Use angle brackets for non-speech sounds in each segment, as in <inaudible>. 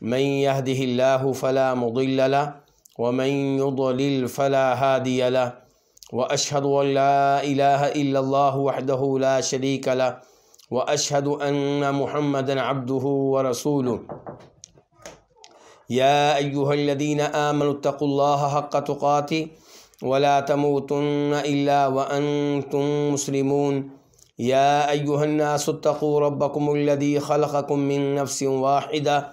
من يهده الله فلا مضل له ومن يضلل فلا هادي له واشهد ان لا اله الا الله وحده لا شريك له واشهد ان محمدا عبده ورسوله يا ايها الذين امنوا اتقوا الله حق تقاته ولا تموتن الا وانتم مسلمون يا ايها الناس اتقوا ربكم الذي خلقكم من نفس واحده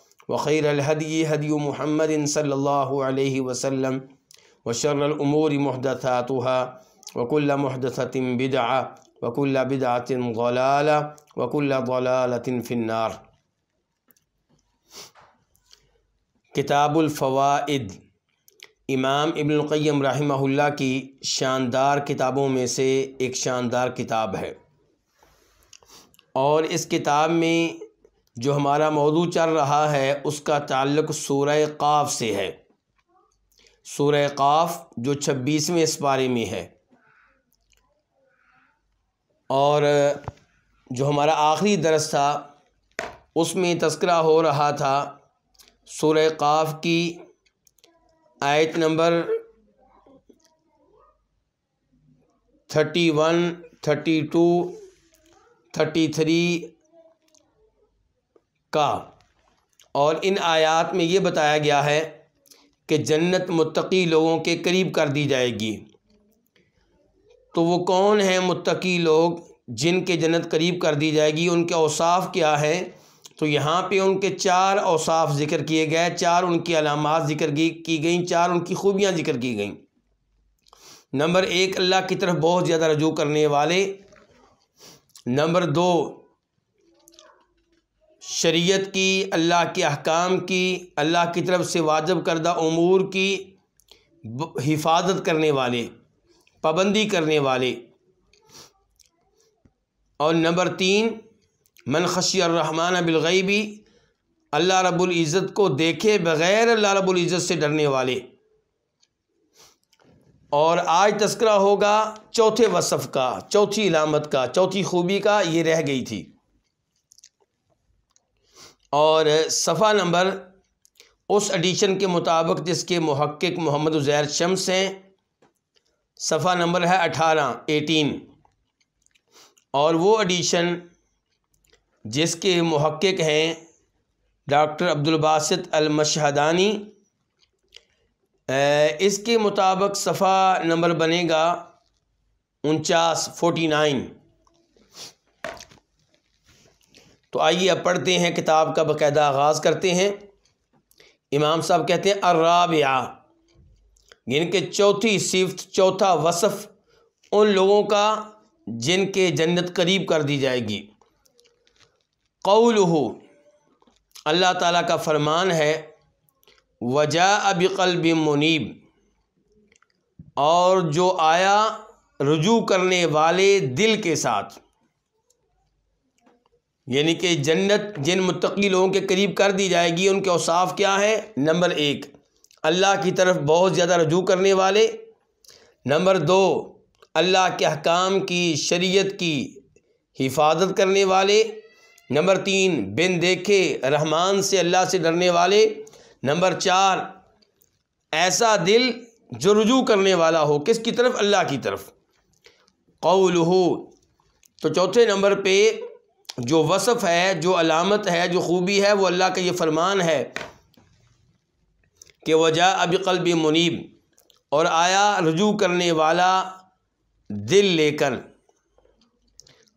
वख़र अलहदी हदी महमद सल्ला वसम वशर अमूर महदसातहा वकुल्ल महदसतिम बिदा वकुल्ल बिदातिन गलाला वकुल्ल गलालतिन फ़िन्नार किताबुलफ़वाद इमाम इब्नकम रहमहुल्ला की शानदार किताबों में से एक शानदार किताब है और इस किताब में जो हमारा मौजू चल रहा है उसका ताल्लुक सूर्य काफ से है सूर्य काफ जो छब्बीसवें इस बारे में है और जो हमारा आखिरी दरस था उसमें तस्करा हो रहा था सूर्य काफ की आयत number thirty one thirty two thirty three का और इन आयत में ये बताया गया है कि जन्नत मुत्तकी लोगों के करीब कर दी जाएगी तो वो कौन हैं मुत्तकी लोग जिनके जन्नत करीब कर दी जाएगी उनके औसाफ क्या हैं तो यहाँ पे उनके चार औसाफ ज़िक्र किए गए चार उनकी अलामत ज़िक्र की गई चार उनकी खूबियाँ ज़िक्र की गई नंबर एक अल्लाह की तरफ बहुत ज़्यादा रजू करने वाले नंबर दो शरीयत की अल्लाह के अहकाम की अल्लाह की तरफ से वाजब करदा अमूर की हिफाजत करने वाले पाबंदी करने वाले और नंबर तीन मनखशी रहमान बिलगैबी अल्लाह रब्बुल इज़्ज़त को देखे बग़ैर अल्लाह रब्बुल इज़्ज़त से डरने वाले और आज तस्करा होगा चौथे वसफ़ का चौथी इलामत का चौथी खूबी का ये रह गई थी और सफ़ा नंबर उस एडिशन के मुताबिक जिसके महक्क मोहम्मद उज़ैर शम्स हैं सफ़ा नंबर है अठारह एटीन और वो एडिशन जिसके महक्क हैं डॉक्टर अब्दुलबासत अलमशहदानी इसके मुताबिक सफ़ा नंबर बनेगा उनचास फोटी नाइन तो आइए अब पढ़ते हैं किताब का बाकायदा आगाज़ करते हैं इमाम साहब कहते हैं अर्राबिया जिनके चौथी सिफ्त चौथा वसफ़ उन लोगों का जिनके जन्नत करीब कर दी जाएगी कौल अल्लाह ताला का फरमान है वजा अब कल्ब मुनीब और जो आया रुजू करने वाले दिल के साथ यानी कि जन्नत जिन मुतकी लोगों के करीब कर दी जाएगी उनके औसाफ क्या हैं नंबर एक अल्लाह की तरफ बहुत ज़्यादा रजू करने वाले नंबर दो अल्लाह के अहकाम की शरीयत की हिफाजत करने वाले नंबर तीन बिन देखे रहमान से अल्लाह से डरने वाले नंबर चार ऐसा दिल जो रजू करने वाला हो किसकी तरफ अल्लाह की तरफ कौल हो तो चौथे नंबर पे जो वसफ़ है जो अलामत है जो ख़ूबी है वो अल्लाह का ये फरमान है कि वजह अब कल्ब मुनीब और आया रजू करने वाला दिल लेकर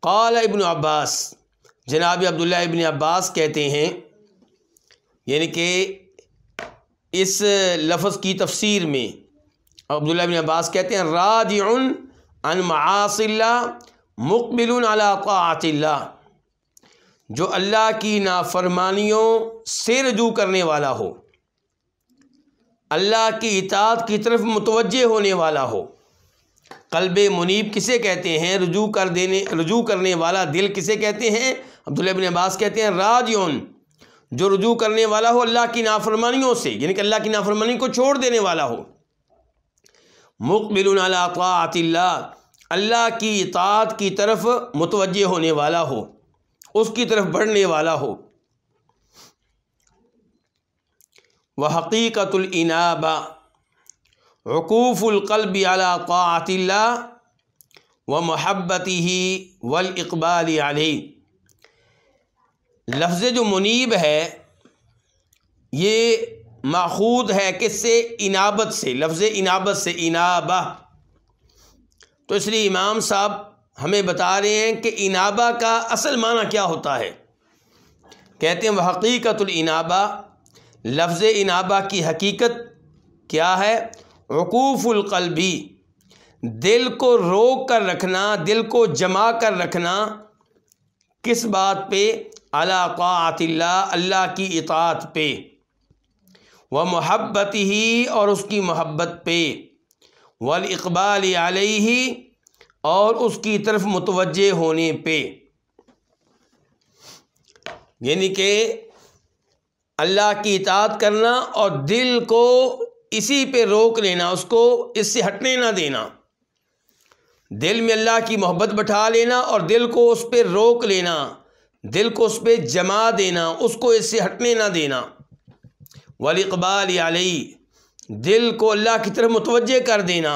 कौल इबन अब्बास जनाब अब्दुल्ला इबन अब्बास कहते हैं यानी कि इस लफ्ज़ की तफसीर में अब्दुल्ला इबन अब्बास कहते हैं राज अन मासिल्ला मुकबिल अला जो अल्लाह की नाफरमानियों से रजू करने वाला हो अल्लाह की इतात की तरफ मुतवजह होने वाला हो कल्ब मुनीब किसे कहते हैं रजू कर देने रजू करने वाला दिल किसे कहते हैं अब्दुल्ला बिन अब्बास कहते हैं राजयौन जो रजू करने वाला हो अल्लाह की नाफरमानियों से यानी कि अल्लाह की नाफरमानी को छोड़ देने वाला हो मुकबिल अल्लाह की इतात की तरफ मुतवजह होने वाला हो उसकी तरफ बढ़ने वाला हो वह हकीकतुलनाबा वकूफ़ुल्कल्ब अलाक़ातिल्ला व महब्बती ही वल इकबाल आली लफ्ज़ जो मुनीब है ये माखूद है किससे इनाबत से लफ्ज़ इनाबत से इनाबा तो इसलिए इमाम साहब हमें बता रहे हैं कि इनाबा का असल माना क्या होता है कहते हैं वह हकीकतुलनाबा लफ्ज़ इनाबा की हकीकत क्या है रकूफ़ुलकलबी दिल को रोक कर रखना दिल को जमा कर रखना किस बात पे अलाक़ातिल्ला अल्लाह की इतात पे व मोहब्बत ही और उसकी मोहब्बत पे वल इकबाल ही और उसकी तरफ मुतवज़े होने पे यानी कि अल्लाह की इतात करना और दिल को इसी पे रोक लेना उसको इससे हटने ना देना दिल में अल्लाह की मोहब्बत बैठा लेना और दिल को उस पर रोक लेना दिल को उस पर जमा देना उसको इससे हटने ना देना इकबाल आलई दिल को अल्लाह की तरफ मुतवजे कर देना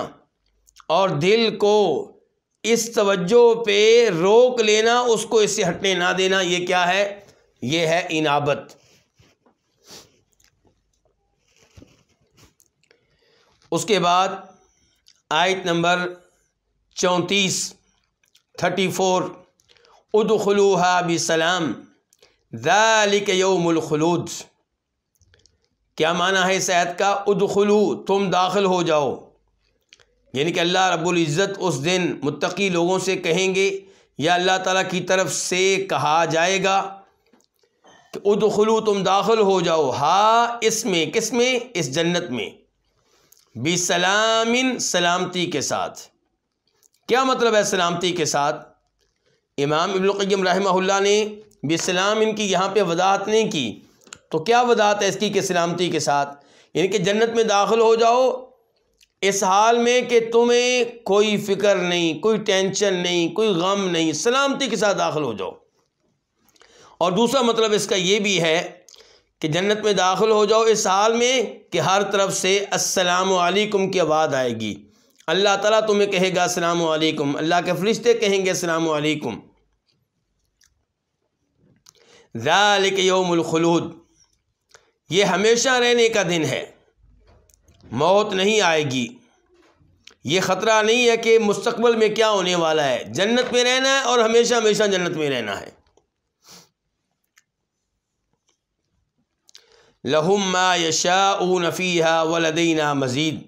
और दिल को इस तवज्जो पे रोक लेना उसको इससे हटने ना देना ये क्या है ये है इनाबत उसके बाद आयत नंबर चौंतीस थर्टी फोर उदखलूहा बिसलाम दालिक यौमलखलूद क्या माना है इस आयत का खलू तुम दाखिल हो जाओ यानी कि अल्लाह रब्बुल इज़्ज़त उस दिन मुत्तकी लोगों से कहेंगे या अल्लाह ताला की तरफ से कहा जाएगा कि उदखलू तुम दाखिल हो जाओ हा इसमें किस में इस जन्नत में सलामिन सलामती के साथ क्या मतलब है सलामती के साथ इमाम इबलकम रहमहुल्ला ने सलामिन इनकी यहाँ पे वजाहत नहीं की तो क्या वजाहत है इसकी कि सलामती के साथ यानी कि जन्नत में दाखिल हो जाओ इस हाल में कि तुम्हें कोई फ़िक्र नहीं कोई टेंशन नहीं कोई गम नहीं सलामती के साथ दाखिल हो जाओ और दूसरा मतलब इसका ये भी है कि जन्नत में दाखिल हो जाओ इस हाल में कि हर तरफ से असलकुम की आवाज़ आएगी अल्लाह ताला तुम्हें कहेगा असलकुम अल्लाह के फरिश्ते कहेंगे असलकुम ज़ालिक यौमुल खलूद ये हमेशा रहने का दिन है मौत नहीं आएगी ये ख़तरा नहीं है कि मुस्तबल में क्या होने वाला है जन्नत में रहना है और हमेशा हमेशा जन्नत में रहना है लहुम मा यशा नफ़ीहा वलदीना मज़ीद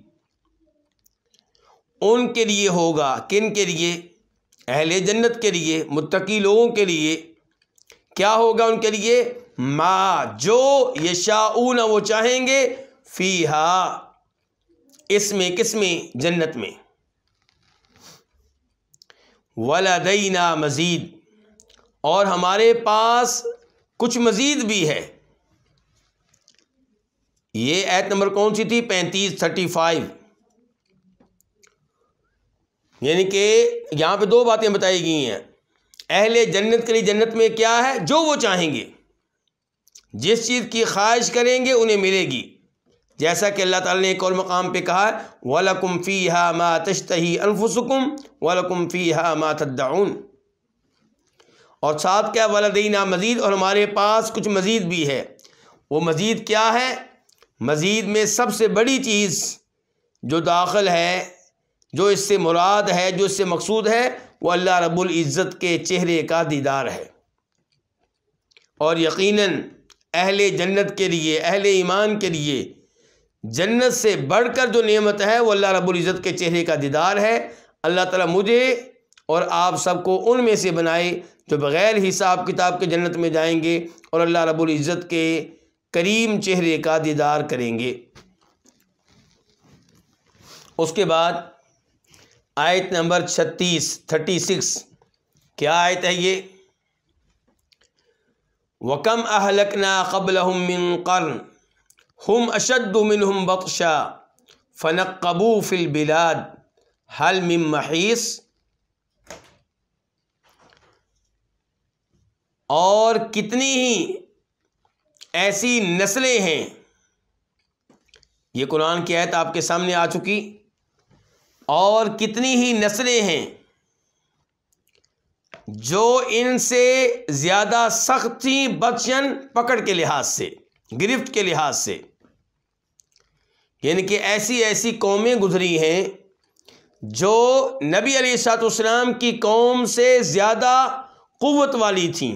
उनके लिए होगा किन के लिए अहले जन्नत के लिए मुतकी लोगों के लिए क्या होगा उनके लिए माँ जो यशाऊन वो चाहेंगे फ़ीहा इसमें किसमें जन्नत में वलदईना मज़ीद और हमारे पास कुछ मज़ीद भी है ये ऐत नंबर कौन सी थी पैंतीस थर्टी फाइव यानी कि यहाँ पे दो बातें बताई गई हैं अहले जन्नत के लिए जन्नत में क्या है जो वो चाहेंगे जिस चीज़ की ख्वाहिश करेंगे उन्हें मिलेगी जैसा कि अल्लाह ताला ने एक और मकाम पे कहा वलकुम फ़ी हा मा तश्तही अनफुसकुम वलकुम फ़ी हा मा तद्दाउन और साथ क्या वलदीना मज़ीद और हमारे पास कुछ मज़ीद भी है वो मज़ीद क्या है मज़ीद में सबसे बड़ी चीज़ जो दाखिल है जो इससे मुराद है जो इससे मकसूद है वो अल्लाह रब्बुल इज़्ज़त के चेहरे का दीदार है और यकीनन अहले जन्नत के लिए अहले ईमान के लिए जन्नत से बढ़कर जो नियमत है वो अल्लाह रब्बुल इज़्ज़त के चेहरे का दीदार है अल्लाह ताला मुझे और आप सबको उनमें से बनाए जो बग़ैर हिसाब किताब के जन्नत में जाएंगे और अल्लाह रब्बुल इज़्ज़त के करीम चेहरे का दीदार करेंगे उसके बाद आयत नंबर छत्तीस थर्टी सिक्स क्या आयत है ये वकम अहलकना कबल मिन कर्न हम अशद मिन हम बख्शा फिल बिलाद हल मिम महीस और कितनी ही ऐसी नस्लें हैं ये कुरान की आयत आपके सामने आ चुकी और कितनी ही नस्लें हैं जो इनसे ज़्यादा सख्त थी पकड़ के लिहाज से गिरफ्त के लिहाज से यानी कि ऐसी ऐसी कौमें गुजरी हैं जो नबी अलीसलाम की कौम से ज़्यादा क़वत वाली थी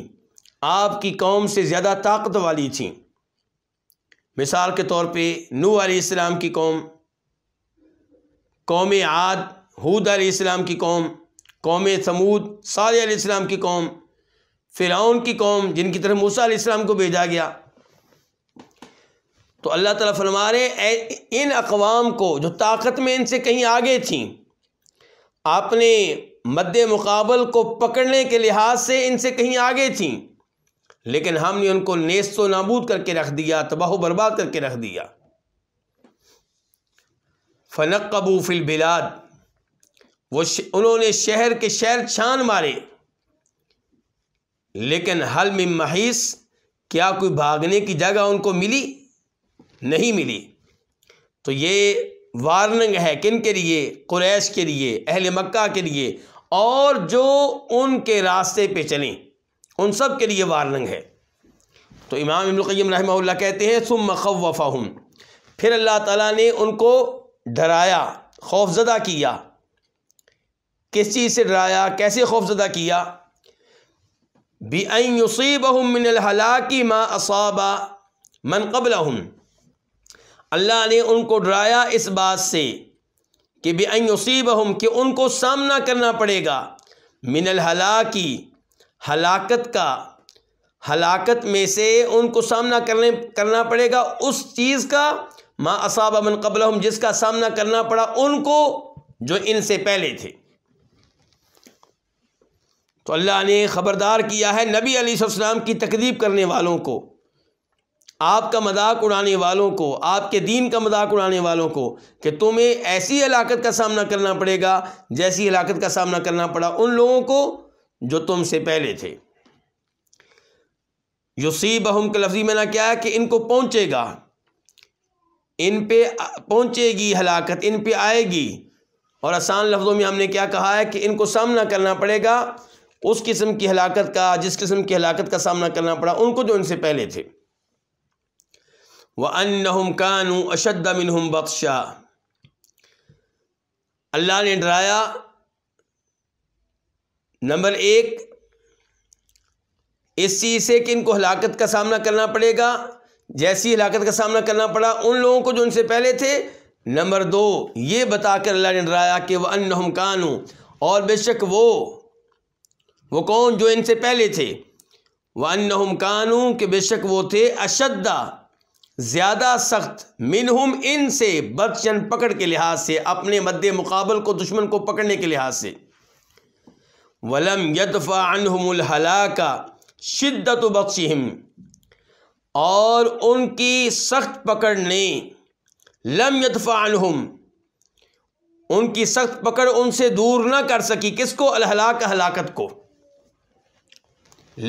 आपकी कौम से ज़्यादा ताकत वाली थीं मिसाल के तौर पे नू आलाम की कौम कौम आद हूद आलाम की कौम कौम समूद साल आलाम की कौम फ़िरौन की कौम जिनकी तरफ मूसा इस्लाम को भेजा गया तो अल्लाह ताला फरमा रहे इन अकवाम को जो ताकत में इनसे कहीं आगे थी आपने मद्द मुकाबल को पकड़ने के लिहाज से इनसे कहीं आगे थी लेकिन हमने उनको नेस्त व नाबूद करके रख दिया तबाह बर्बाद करके रख दिया फ़नकबू फिल बिलाद वो उन्होंने शहर के शहर छान मारे लेकिन हल में महीस क्या कोई भागने की जगह उनको मिली नहीं मिली तो ये वार्निंग है किन के लिए कुरैश के लिए अहल मक्का के लिए और जो उनके रास्ते पे चलें उन सब के लिए वार्निंग है तो इमाम इमाम रही कहते हैं सुम मखवफ़ा फिर अल्लाह ताला ने उनको डराया खौफजदा किया किस चीज़ से डराया कैसे खौफजदा किया युसीब बेअसीब की माँ असाबा मनकबल अल्लाह ने उनको डराया इस बात से कि बेअसीब हम कि उनको सामना करना पड़ेगा मिनल हला की हलाकत का हलाकत में से उनको सामना करने करना पड़ेगा उस चीज़ का माँ असाब अमन कबल जिसका सामना करना पड़ा उनको जो इनसे पहले थे तो अल्लाह ने ख़बरदार किया है नबी अली की तकदीब करने वालों को आपका मजाक उड़ाने वालों को आपके दीन का मजाक उड़ाने वालों को कि तुम्हें ऐसी हलाकत का सामना करना पड़ेगा जैसी हलाकत का सामना करना पड़ा उन लोगों को जो तुमसे पहले थे युसी बहुम के लफ्जी मैंने क्या है कि इनको पहुंचेगा इन पे पहुंचेगी हलाकत इन पे आएगी और आसान लफ्ज़ों में हमने क्या कहा है कि इनको सामना करना पड़ेगा उस किस्म की हलाकत का जिस किस्म की हलाकत का सामना करना पड़ा उनको जो इनसे पहले थे व अनहम कानू अशद मिनहम बख्शा अल्लाह ने डराया नंबर एक इस चीज़ से कि इनको हलाकत का सामना करना पड़ेगा जैसी हलाकत का सामना करना पड़ा उन लोगों को जो उनसे पहले थे नंबर दो ये बताकर अल्लाह ने डराया कि वह अनहम कानू और बेशक वो वो कौन जो इनसे पहले थे वह अनहम कानू के बेशक वो थे अशद्दा ज़्यादा सख्त मिनहुम इन से बदचन पकड़ के लिहाज से अपने मद्द मुकाबल को दुश्मन को पकड़ने के लिहाज से वलम यदफ़ा अनहमला का शिद्दत बख्शिम और उनकी सख्त पकड़ ने लम यदफ़ा उनकी सख्त पकड़ उनसे दूर ना कर सकी किसको अलहलाक हलाकत को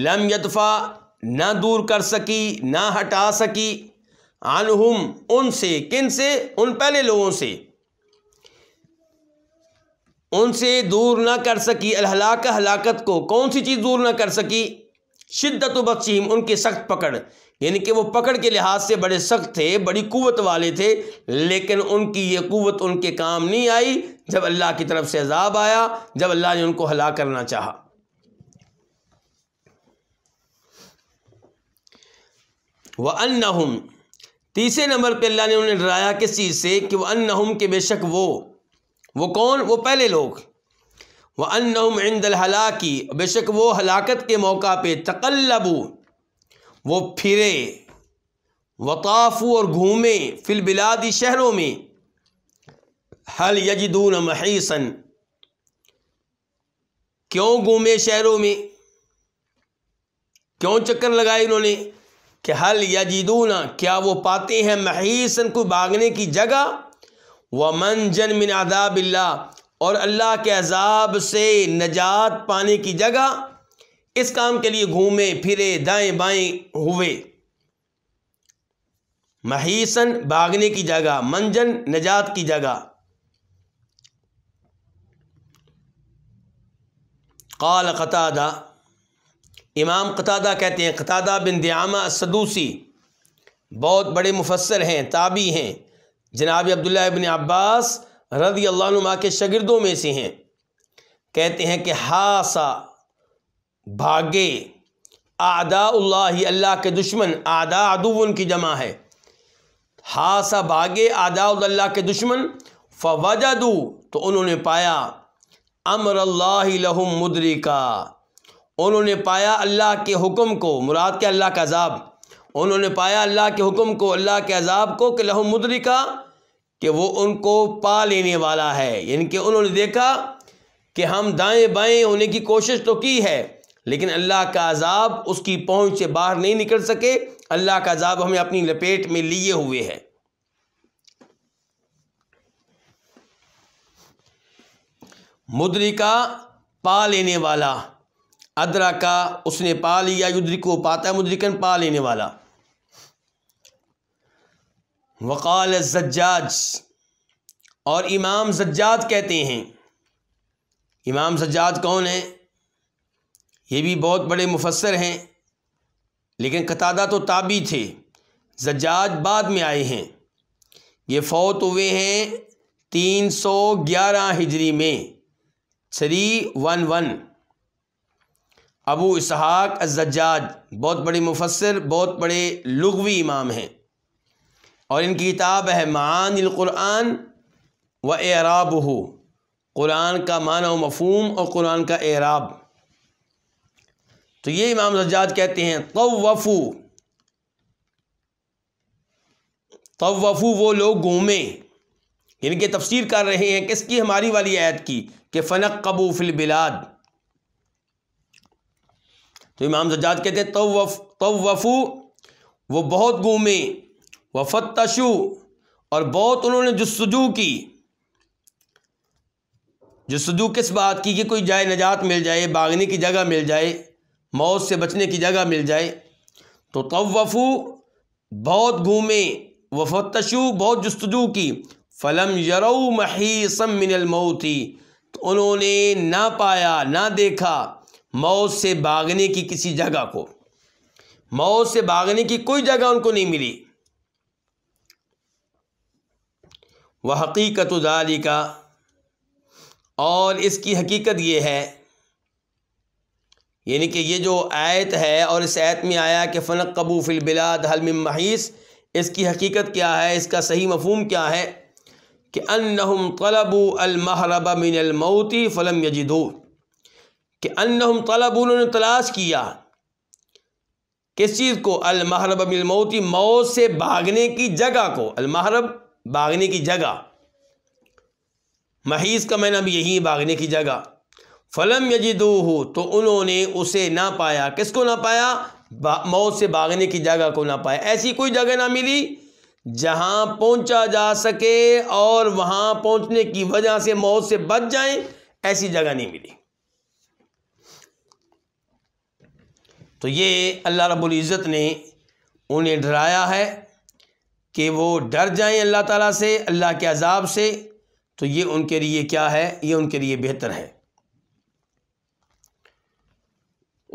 लम यदफ़ा ना दूर कर सकी ना हटा सकी अनहुम उनसे किन से उन पहले लोगों से उनसे दूर ना कर सकी अलहलाक हलाकत को कौन सी चीज़ दूर ना कर सकी शिद्दत बख्शीम उनकी सख्त पकड़ यानी कि वो पकड़ के लिहाज से बड़े सख्त थे बड़ी कुवत वाले थे लेकिन उनकी ये कुवत उनके काम नहीं आई जब अल्लाह की तरफ से अजाब आया जब अल्लाह ने उनको हला करना चाह वह अन्ना तीसरे नंबर पे अल्लाह ने उन्हें डराया किस चीज़ से कि वह अन के बेशक वो वो कौन वो पहले लोग वह अन्नहुम इंदल हलाकी बेशक वो हलाकत के मौका पे तकल्लबू वो फिरे वकाफू और घूमे फिल बिलादी शहरों में हल यजदून महीसन क्यों घूमे शहरों में क्यों चक्कर लगाए इन्होंने कि हल यजीदूना क्या वो पाते हैं महीसन को भागने की जगह व मंजन मिन अदाबिल्ला और अल्लाह के अजाब से नजात पाने की जगह इस काम के लिए घूमे फिरे दाएं बाएं हुए महीसन भागने की जगह मंजन नजात की जगह काल कतादा इमाम कतादा कहते हैं कतादा बिन दयामा सदूसी बहुत बड़े मुफसर हैं ताबी हैं जनाब अब्दुल्ला बिन अब्बास रदी अल्लाह के शगिरदों में से हैं कहते हैं कि हासा भागे आदा अल्लाह के दुश्मन आदा अदू उनकी जमा है हासा भागे आदा अल्लाह के दुश्मन फवजदू तो उन्होंने पाया अमर अल्लाह लहुम का उन्होंने पाया अल्लाह के हुक्म को मुराद के अल्लाह का अजाब उन्होंने पाया अल्लाह के हुक्म को अल्लाह के अजाब को कि मुद्रिका कि वो उनको पा लेने वाला है यानी कि उन्होंने देखा कि हम दाएं बाएं होने की कोशिश तो की है लेकिन अल्लाह का अजाब उसकी पहुंच से बाहर नहीं निकल सके अल्लाह का अजाब हमें अपनी लपेट में लिए हुए है मुद्रिका पा लेने वाला अदरा का उसने पा लिया युद्रिको पाता है मुद्रिकन पा लेने वाला वक़ाल जज्जाज और इमाम जज्जाद कहते हैं इमाम सज्जाद कौन है ये भी बहुत बड़े मुफसर हैं लेकिन कतादा तो ताबी थे जज्जाज बाद में आए हैं ये फौत हुए हैं तीन सौ ग्यारह हिजरी में three one one Abu Ishaq Ajjaj बहुत बड़े मुफसर बहुत बड़े लघवी इमाम हैं और इनकी किताब है मानकुरान व एराब हो कुरान का मान व मफहम और कुरान का एराब तो ये इमाम सज्जाद कहते हैं तवफ़ू तवफ़ू वो लोग घूमें इनके तफसीर कर रहे हैं किसकी हमारी वाली आयत की कि फ़नक कबू फिल बिलाद तो इमाम सज्जाद कहते हैं तो वफ तो वफ़ू वो बहुत घूमे वफत तशु और बहुत उन्होंने जस्तजू की जस्तजू किस बात की कि कोई जाए नजात मिल जाए भागने की जगह मिल जाए मौत से बचने की जगह मिल जाए तो तवफ़ू बहुत घूमे तशु बहुत जस्तजू की फ़लम मही महीसम मिनल मऊ थी तो उन्होंने ना पाया ना देखा मौत से भागने की किसी जगह को मौत से भागने की कोई जगह उनको नहीं मिली वह हकीकत उदारी का और इसकी हकीकत ये है यानी कि ये जो आयत है और इस आयत में आया कि फ़नक कबू बिलाद हलम महीस इसकी हकीकत क्या है इसका सही मफहम क्या है कि अन्नहुम तलबू अलमहरब मिनलमौती फ़लम यजिदू कि अनहम तलब उन्होंने तलाश किया किस चीज़ को अलमहरब अबिलमौती मौत से भागने की जगह को अलमहरब भागने की जगह महीज़ का मैंने अब यही भागने की जगह फलम यजिदूह तो उन्होंने उसे ना पाया किसको ना पाया मौत से भागने की जगह को ना पाया ऐसी कोई जगह ना मिली जहाँ पहुँचा जा सके और वहाँ पहुँचने की वजह से मौत से बच जाए ऐसी जगह नहीं मिली तो ये अल्लाह रब्बुल इज़्ज़त ने उन्हें डराया है कि वो डर जाएं अल्लाह ताला से अल्लाह के अजाब से तो ये उनके लिए क्या है ये उनके लिए बेहतर है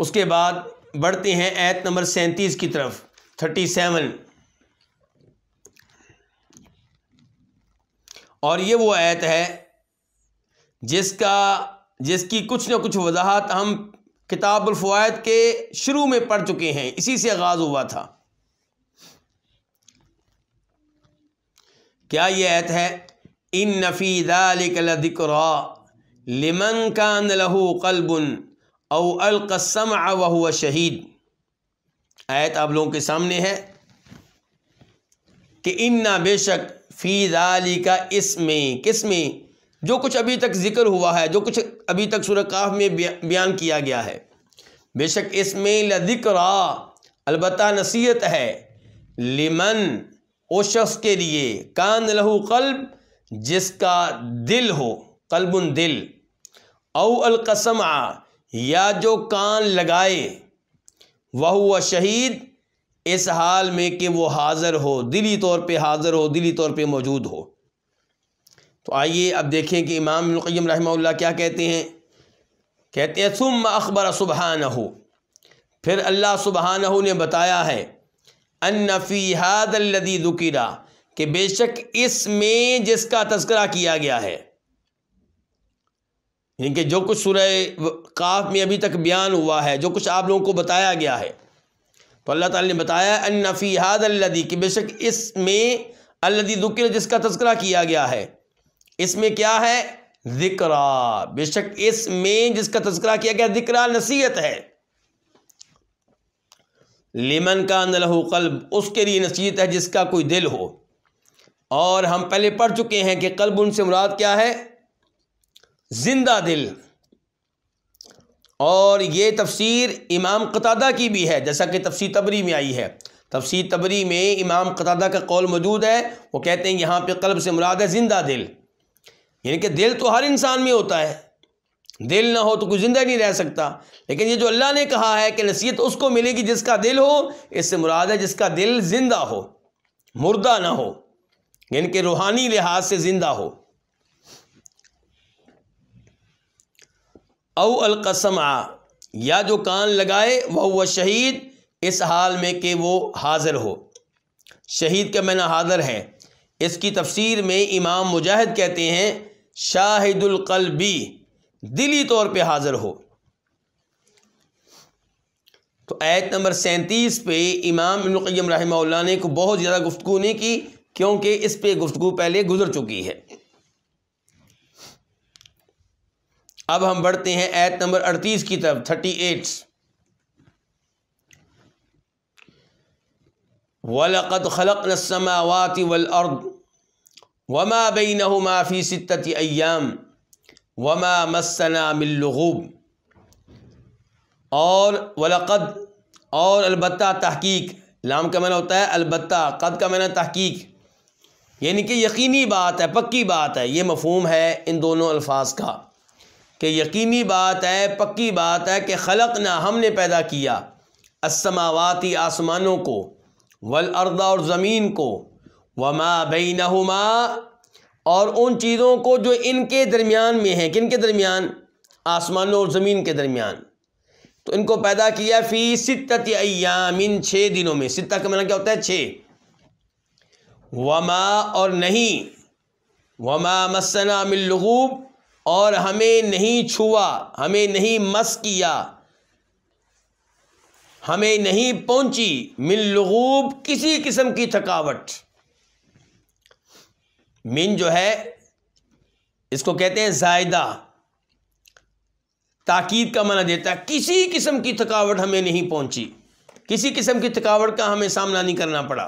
उसके बाद बढ़ते हैं ऐत नंबर सैंतीस की तरफ थर्टी सेवन और ये वो ऐत है जिसका जिसकी कुछ ना कुछ वजाहत हम किताबुलफ़वाद के शुरू में पढ़ चुके हैं इसी से आगाज़ हुआ था क्या यह आयत है इन नफीदा लिमन का लहू कलबुन अव अलकसम वह शहीद आयत आप लोगों के सामने है कि इन्ना बेशक फ़ी दाली का इसमें किस में जो कुछ अभी तक जिक्र हुआ है जो कुछ अभी तक सुरकाफ में बयान किया गया है बेशक इसमें लदिक्रा अलबत् नसीहत है लिमन ओ शख्स के लिए कान लहू कल्ब जिसका दिल हो कल्बन दिल अलकसम या जो कान लगाए वह हुआ शहीद इस हाल में कि वो हाज़र हो दिली तौर पे हाज़र हो दिली तौर पे मौजूद हो तो आइए अब देखें कि इमाम इमाम रहमल्ला क्या कहते हैं कहते हैं सुम अकबर सुबहान हो फिर अल्लाह सुबहान ने बताया है अनफ़ी हादी दुकीरा कि बेशक इसमें जिसका तस्करा किया गया है इनके जो कुछ सुरह काफ में अभी तक बयान हुआ है जो कुछ आप लोगों को बताया गया है तो अल्लाह ताला ने बताया अनफ़ी हादी कि बेशक इसमें अल्लदी दुकी जिसका तस्करा किया गया है इसमें क्या है जिक्रा बेशक इसमें जिसका तस्करा किया गया जिक्रा नसीहत है लेमन का नलहु कल्ब उसके लिए नसीहत है जिसका कोई दिल हो और हम पहले पढ़ चुके हैं कि कल्ब उनसे मुराद क्या है जिंदा दिल और ये तफसीर इमाम कतादा की भी है जैसा कि तफसीर तबरी में आई है तफसीर तबरी में इमाम कतादा का कौल मौजूद है वो कहते हैं यहाँ पे कल्ब से मुराद है जिंदा दिल यानी कि दिल तो हर इंसान में होता है दिल ना हो तो कुछ ज़िंदा नहीं रह सकता लेकिन ये जो अल्लाह ने कहा है कि नसीहत उसको मिलेगी जिसका दिल हो इससे मुराद है जिसका दिल ज़िंदा हो मुर्दा ना हो यानी कि रूहानी लिहाज से ज़िंदा हो अव अलकसमा या जो कान लगाए वह वह शहीद इस हाल में कि वो हाज़िर हो शहीद का मैना हाज़िर है इसकी तफसीर में इमाम मुजाहिद कहते हैं शाहिदुल्कलबी दिली तौर पे हाज़िर हो तो आयत नंबर सैंतीस पे इमाम इनकम ने को बहुत ज़्यादा गुफ्तु नहीं की क्योंकि इस पे गुफ्तु पहले गुजर चुकी है अब हम बढ़ते हैं आयत नंबर अड़तीस की तरफ थर्टी एट वलक़त खलक नसमावाती वल अर्द वमा बिन माफ़ी सितत अयाम वमा मसना मिलूब और वलक़द और अलबत् तहकीक लाम का मैंने होता है अलबत् कद का मैंने तहकीक यानी कि यकीनी बात है पक्की बात है ये मफहम है इन दोनों अल्फाज का कि यकीनी बात है पक्की बात है कि खलक ना हमने पैदा किया असमावाती आसमानों को वलअर्दा और ज़मीन को वमा बैनहुमा और उन चीज़ों को जो इनके दरमियान में हैं किन के दरमियान आसमानों और ज़मीन के दरमियान तो इनको पैदा किया फ़ी सितत अयाम इन छः दिनों में सितः का मना मतलब क्या होता है छः वमा और नहीं वमा मसना मिलूब और हमें नहीं छुआ हमें नहीं मस किया हमें नहीं पहुंची मिलूब किसी किस्म की थकावट मीन जो है इसको कहते हैं जायदा ताकीद का मना देता है किसी किस्म की थकावट हमें नहीं पहुंची किसी किस्म की थकावट का हमें सामना नहीं करना पड़ा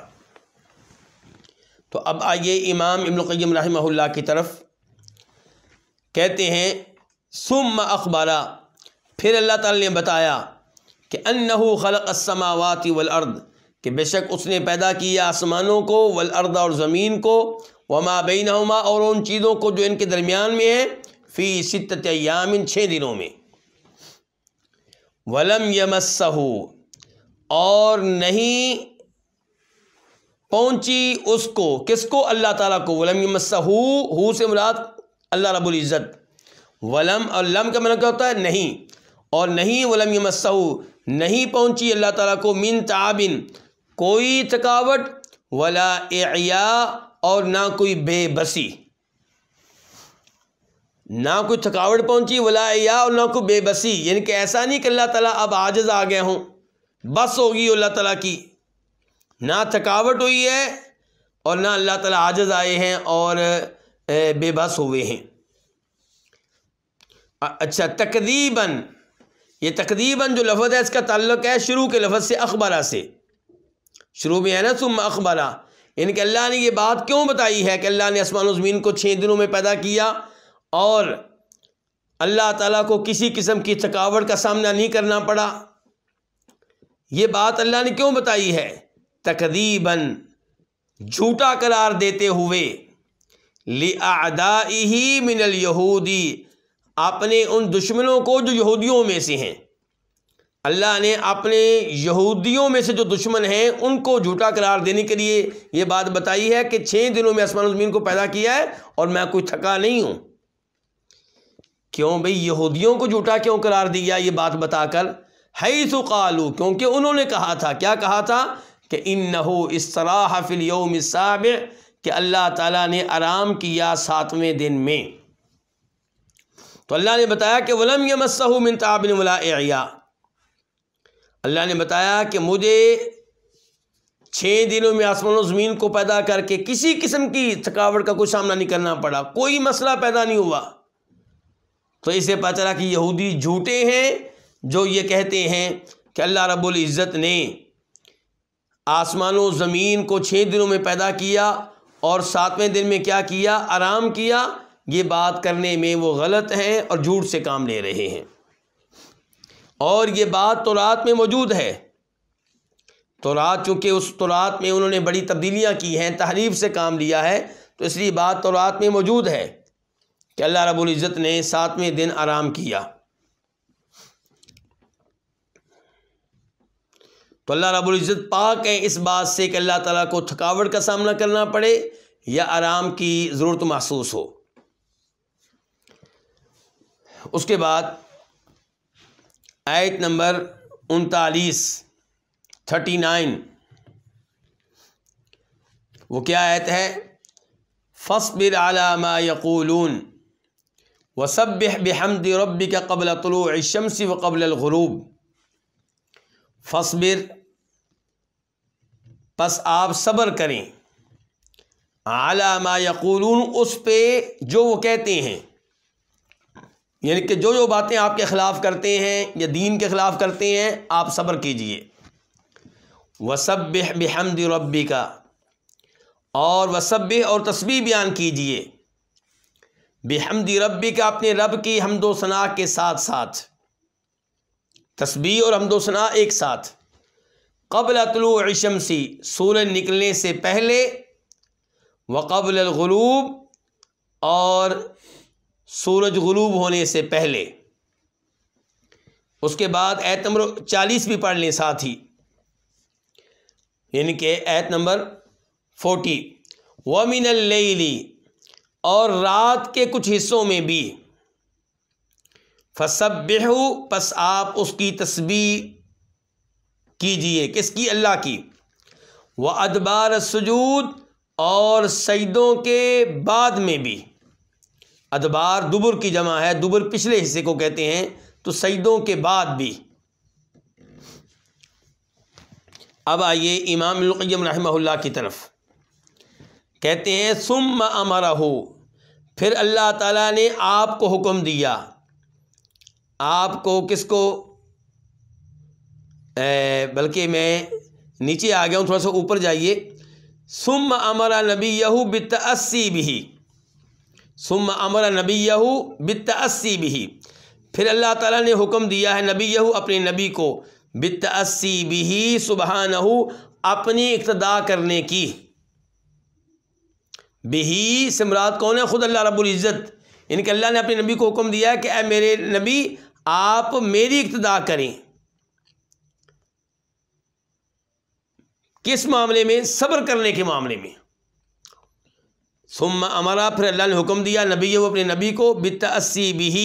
तो अब आइए इमाम इब्न इब्नकम की तरफ कहते हैं सुम अखबारा फिर अल्लाह ताला ने बताया कि अन्नहु खलक असमावाति वल अर्द कि बेशक उसने पैदा किया आसमानों को वल अर्द और ज़मीन को वमा बेनहुमा और उन चीज़ों को जो इनके दरमियान में है फ़ी सितत याम इन छः दिनों में वलम यमसहू और नहीं पहुंची उसको किसको अल्लाह ताला को वलम यमसहू हु से मुराद अल्लाह रब्बुल इज़्ज़त वलम और लम का मतलब क्या होता है नहीं और नहीं वलम यमसहू नहीं पहुंची अल्लाह ताला को मिन ताबिन कोई थकावट वला या और ना कोई बेबसी ना कोई थकावट पहुंची वलाया और ना कोई बेबसी यानी कि ऐसा नहीं कि अल्लाह ताला अब आजज आ गया हूं बस होगी अल्लाह ताला की ना थकावट हुई है और ना अल्लाह ताला आजज आए हैं और बेबस हुए हैं अच्छा तकरीबन ये तकरीबन जो लफ्ज़ है इसका ताल्लुक है शुरू के लफ्ज़ से अखबारा से शुरू में है ना सुम अखबारा यानी कि अल्लाह ने ये बात क्यों बताई है कि अल्लाह ने आसमान ज़मीन को छः दिनों में पैदा किया और अल्लाह ताला को किसी किस्म की थकावट का सामना नहीं करना पड़ा ये बात अल्लाह ने क्यों बताई है तकरीबन झूठा करार देते हुए लिआदाही मिनल यहूदी अपने उन दुश्मनों को जो यहूदियों में से हैं अल्लाह ने अपने यहूदियों में से जो दुश्मन हैं उनको झूठा करार देने के लिए ये बात बताई है कि छः दिनों में आसमान ज़मीन को पैदा किया है और मैं कोई थका नहीं हूँ क्यों भाई यहूदियों को झूठा क्यों करार दिया ये बात बताकर है सुकालू क्योंकि उन्होंने कहा था क्या कहा था कि इन न हो इस तरह हाफिल योम साब कि अल्लाह ताला ने आराम किया सातवें दिन में तो अल्लाह ने बताया कि वलम यमसहू मिन ताबिन वला अल्लाह ने बताया कि मुझे छः दिनों में आसमान ज़मीन को पैदा करके किसी किस्म की थकावट का कोई सामना नहीं करना पड़ा कोई मसला पैदा नहीं हुआ तो इसे पता चला कि यहूदी झूठे हैं जो ये कहते हैं कि अल्लाह रब्बुल इज़्ज़त ने आसमान और ज़मीन को छः दिनों में पैदा किया और सातवें दिन में क्या किया आराम किया ये बात करने में वो गलत हैं और झूठ से काम ले रहे हैं और ये बात तो रात में मौजूद है तो रात चूँकि उस तो रात में उन्होंने बड़ी तब्दीलियाँ की हैं तहरीफ से काम लिया है तो इसलिए बात तो रात में मौजूद है कि अल्लाह रबुल्ज़त ने सातवें दिन आराम किया तो अल्लाह रबुल्ज़त पाक है इस बात से कि अल्लाह ताला को थकावट का सामना करना पड़े या आराम की ज़रूरत महसूस हो उसके बाद आयत नंबर उनतालीस थर्टी नाइन वो क्या आयत है फसबिर मा यकूलून वसब बहमद रब का कबल तलुशमसी व कबलगरूब फसबिर बस आप सब्र करें आलामा यकूलून उस पे जो वो कहते हैं यानी कि जो जो बातें आपके ख़िलाफ़ करते हैं या दीन के ख़िलाफ़ करते हैं आप सब्र कीजिए वसब बेहमद रबी का और वसब और तस्बी बयान कीजिए बेहमदी रबी का अपने रब की हमदोसना के साथ साथ तस्बी और हमदोसना एक साथ कबल तलु शमसी सूरज निकलने से पहले व कबल गलूब और सूरज गलूब होने से पहले उसके बाद ऐत नंबर चालीस भी पढ़ लें साथ ही यानी कि ऐत नंबर फोर्टी लेली और रात के कुछ हिस्सों में भी बेहू बस आप उसकी तस्बी कीजिए किसकी अल्लाह की व अदबार सजूद और सईदों के बाद में भी अदबार दुबर की जमा है दुबर पिछले हिस्से को कहते हैं तो सईदों के बाद भी अब आइए इमाम लुक़म की तरफ कहते हैं सुम अमरा हो फिर अल्लाह ताला ने आपको हुक्म दिया आपको किसको बल्कि मैं नीचे आ गया हूँ थोड़ा सा ऊपर जाइए सुम अमरा नबी यहू बितअसी भी सुम अमर नबी यहू अस्सी बिही फिर अल्लाह ताला ने हुक्म दिया है नबी यहू अपने नबी को अस्सी बिही नहू अपनी इक्तदा करने की बिही सिमरात कौन है ख़ुद अल्लाह रब्बुल इज़्ज़त इनके अल्लाह ने अपने नबी को हुक्म दिया है कि अ मेरे नबी आप मेरी इक्तदा करें किस मामले में सब्र करने के मामले में सुम अमरा फिर अल्लाह ने हुक्म दिया नबी वो अपने नबी को बितअसी भी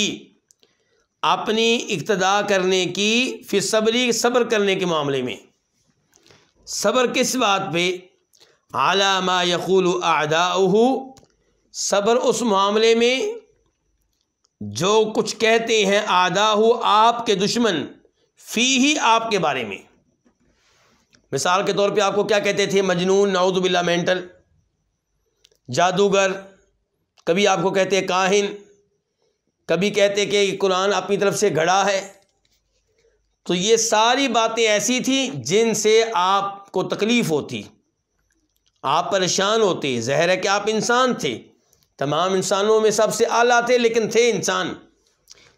अपनी इक्तदा करने की फिर सबरी सब्र करने के मामले में सब्र किस बात पे आलामा यकूल आदाऊ सब्र उस मामले में जो कुछ कहते हैं आदाहु आपके दुश्मन फ़ी ही आपके बारे में मिसाल के तौर पे आपको क्या कहते थे मजनून नाउदबिल्ला मेंटल जादूगर कभी आपको कहते हैं काहिन कभी कहते कि कुरान अपनी तरफ से घड़ा है तो ये सारी बातें ऐसी थी जिनसे आपको तकलीफ़ होती आप परेशान होते जहर है कि आप इंसान थे तमाम इंसानों में सबसे आला थे लेकिन थे इंसान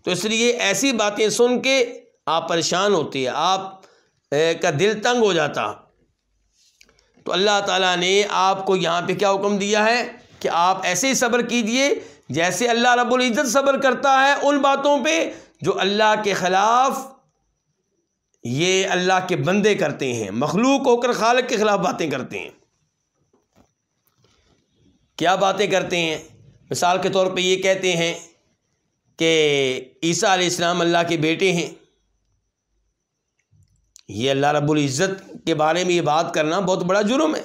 तो इसलिए ऐसी बातें सुन के आप परेशान होते आप का दिल तंग हो जाता तो अल्लाह ताला ने आपको यहाँ पे क्या हुक्म दिया है कि आप ऐसे ही सब्र कीजिए जैसे अल्लाह रब्बुल इज़्ज़त सब्र करता है उन बातों पे जो अल्लाह के ख़िलाफ़ ये अल्लाह के बंदे करते हैं मखलूक होकर खालक के ख़िलाफ़ बातें करते हैं क्या बातें करते हैं मिसाल के तौर पे ये कहते हैं कि ईसा आसमाम अल्लाह के बेटे हैं ये अल्लाह रबुल्ज़त के बारे में ये बात करना बहुत बड़ा जुर्म है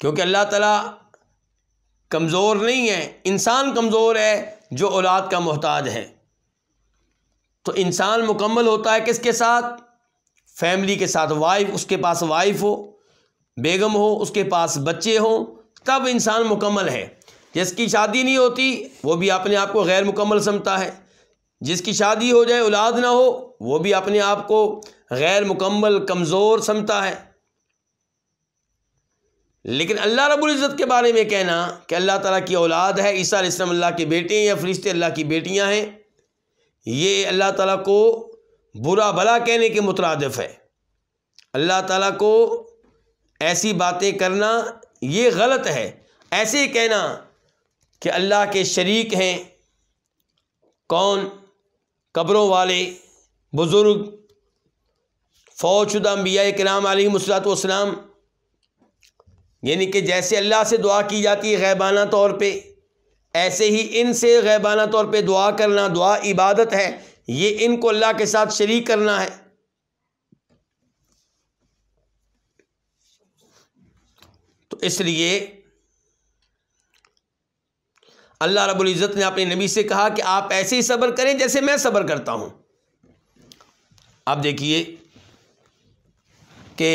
क्योंकि अल्लाह ताला कमज़ोर नहीं है इंसान कमज़ोर है जो औलाद का मोहताज है तो इंसान मुकम्मल होता है किसके साथ फैमिली के साथ वाइफ उसके पास वाइफ हो बेगम हो उसके पास बच्चे हों तब इंसान मुकम्मल है जिसकी शादी नहीं होती वो भी अपने आप को गैर मुकम्मल समझता है जिसकी शादी हो जाए औलाद ना हो वो भी अपने आप को गैर मुकम्मल कमज़ोर समझता है लेकिन अल्लाह रबुल्ज़त के बारे में कहना कि अल्लाह ताला की औलाद है ईसा अल्लाह के बेटे या फरिश्ते अल्लाह की बेटियां हैं ये अल्लाह ताला को बुरा भला कहने के मुतरदफ़ है अल्लाह ताला को ऐसी बातें करना ये गलत है ऐसे कहना कि अल्लाह के शरीक हैं कौन कब्रों वाले बुज़ुर्ग फ़ौजशुदा अम्बिया कराम आलमसलातम यानी कि जैसे अल्लाह से दुआ की जाती है गैबाना तौर पर ऐसे ही इनसे गैबाना तौर पर दुआ करना दुआ इबादत है ये इनको अल्लाह के साथ शरीक करना है तो इसलिए अल्लाह रब्बुल इज़्ज़त ने अपने नबी से कहा कि आप ऐसे ही सब्र करें जैसे मैं सब्र करता हूँ आप देखिए कि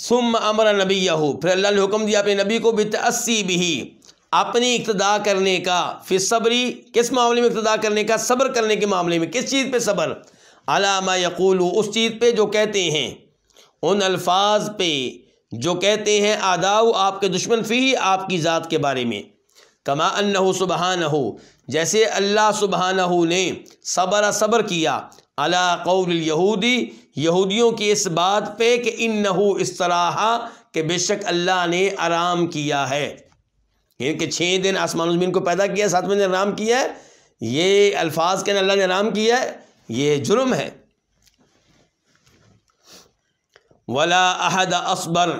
सुम अमर नबी याहू फिर अल्लाह ने हुक्म दिया अपने नबी को बितअस्सी भी अपनी इब्तदा करने का फिर सबरी किस मामले में इब्तदा करने का सब्र करने के मामले में किस चीज़ पर सब्र अलामा यकूल उस चीज़ पर जो कहते हैं उन अल्फाज पे जो कहते हैं आदाव आपके दुश्मन फ़ी आपकी ज़ात के बारे में कमा अन्न सुबहान हो जैसे अल्लाह सुबहान ने सबर सबर किया अला कौल यहूदी यहूदियों की इस बात पे कि इन नहू इस तरह के बेशक अल्लाह ने आराम किया है कि छः दिन आसमान ज़मीन को पैदा किया सातवें दिन आराम किया है ये अल्फाज के अल्लाह ने आराम किया है ये जुर्म है वला अहद असबर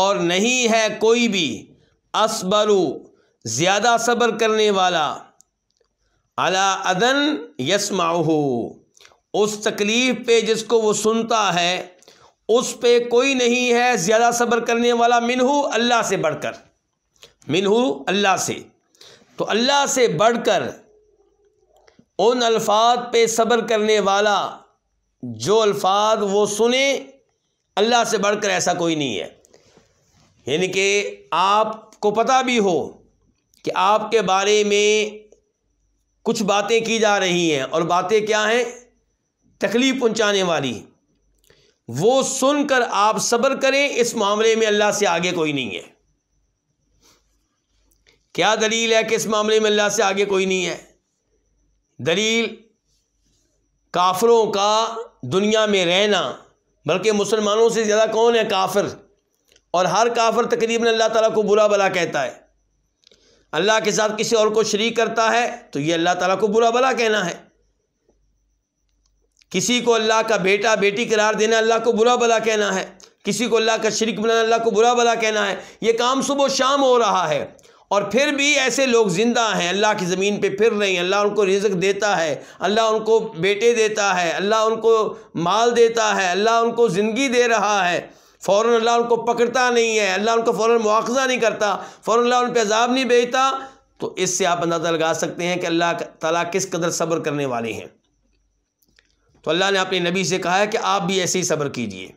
और नहीं है कोई भी असबरू ज़्यादा सब्र करने वाला अला अदन यसमा उस तकलीफ़ पे जिसको वो सुनता है उस पे कोई नहीं है ज़्यादा सब्र करने वाला मिनहू अल्लाह से बढ़कर मिनहू अल्लाह से तो अल्लाह से बढ़कर उन अल्फाज पे सब्र करने वाला जो अल्फाज वो सुने अल्लाह से बढ़कर ऐसा कोई नहीं है यानी कि आपको पता भी हो कि आपके बारे में कुछ बातें की जा रही हैं और बातें क्या हैं तकलीफ़ पहुंचाने वाली वो सुनकर आप सब्र करें इस मामले में अल्लाह से आगे कोई नहीं है क्या दलील है कि इस मामले में अल्लाह से आगे कोई नहीं है दलील काफरों का दुनिया में रहना बल्कि मुसलमानों से ज़्यादा कौन है काफिर और हर काफिर तकरीबन अल्लाह ताला को बुरा भला कहता है अल्लाह के साथ किसी और को शरीक करता है तो ये अल्लाह ताला को बुरा भला कहना है किसी को अल्लाह का बेटा बेटी करार देना अल्लाह को बुरा भला कहना है किसी को अल्लाह का शरीक बनाना अल्लाह को बुरा भला कहना है ये काम सुबह शाम हो रहा है और फिर भी ऐसे लोग ज़िंदा हैं अल्लाह की ज़मीन पे फिर रहे हैं अल्लाह उनको रिजक देता है अल्लाह उनको बेटे देता है अल्लाह उनको माल देता है अल्लाह उनको ज़िंदगी दे रहा है फ़ौर अल्लाह उनको पकड़ता नहीं है अल्लाह उनको फ़ौर मुआवजा नहीं करता फ़ौर अल्लाह उन पर अजाब नहीं भेजता तो इससे आप अंदाज़ा लगा सकते हैं कि अल्लाह तला किस कदर सब्र करने वाले हैं तो अल्लाह ने अपने नबी से कहा है कि आप भी ऐसे ही सब्र कीजिए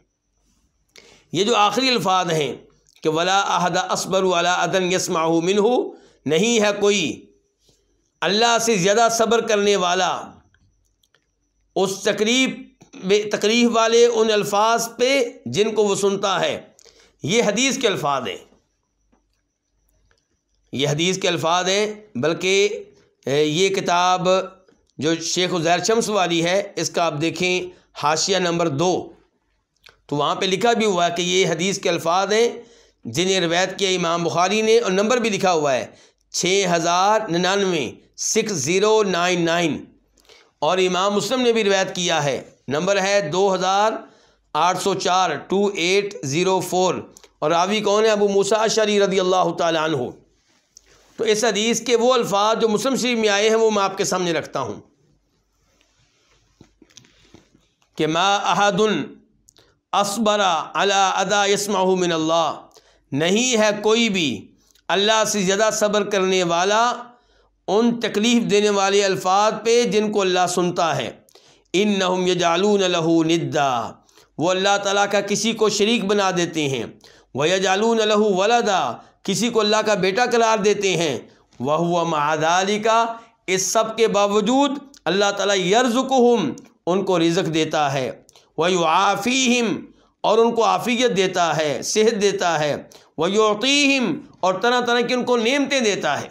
ये जो आखिरी अल्फाज हैं कि वला अहदा असबर वाला अदन यसमा मिन नहीं है कोई अल्लाह से ज़्यादा सब्र करने वाला उस तकरीब तकलीफ वाले उन अल्फाज पे जिनको वो सुनता है ये हदीस के अल्फाज हैं ये हदीस के अल्फाज हैं बल्कि ये किताब जो शेख उज़ैर शम्स वाली है इसका आप देखें हाशिया नंबर दो तो वहाँ पे लिखा भी हुआ है कि ये हदीस के अल्फाज हैं जिन्हें रवायत किया इमाम बुखारी ने और नंबर भी लिखा हुआ है छः हज़ार निन्यानवे सिक्स ज़ीरो नाइन नाइन और इमाम मुस्लिम ने भी रिवायत किया है नंबर है दो हज़ार आठ सौ चार टू एट ज़ीरो फोर और रावी कौन है अबू मूसा शरी रदी अल्लाह तु तो इस हदीस के वो अल्फाज जो मुस्लिम शरीफ में आए हैं वो मैं आपके सामने रखता हूँ कि मा अहदन असबरा अला अदा इसमा मिनल्ला नहीं है कोई भी अल्लाह से ज़्यादा सब्र करने वाला उन तकलीफ़ देने वाले अल्फाज पे जिनको अल्लाह सुनता है इन नहम यजालून लहू नद्दा वो अल्लाह ताला का किसी को शरीक बना देते हैं वह यजालून लहू वलदा किसी को अल्लाह का बेटा करार देते हैं वह हुआ महादाली का इस सब के बावजूद अल्लाह ताला यर्ज़ुकहुम उनको रिजक देता है आफ़ीम और उनको आफ़ियत देता है सेहत देता है वयुतीहिम और तरह तरह की उनको नेमतें देता है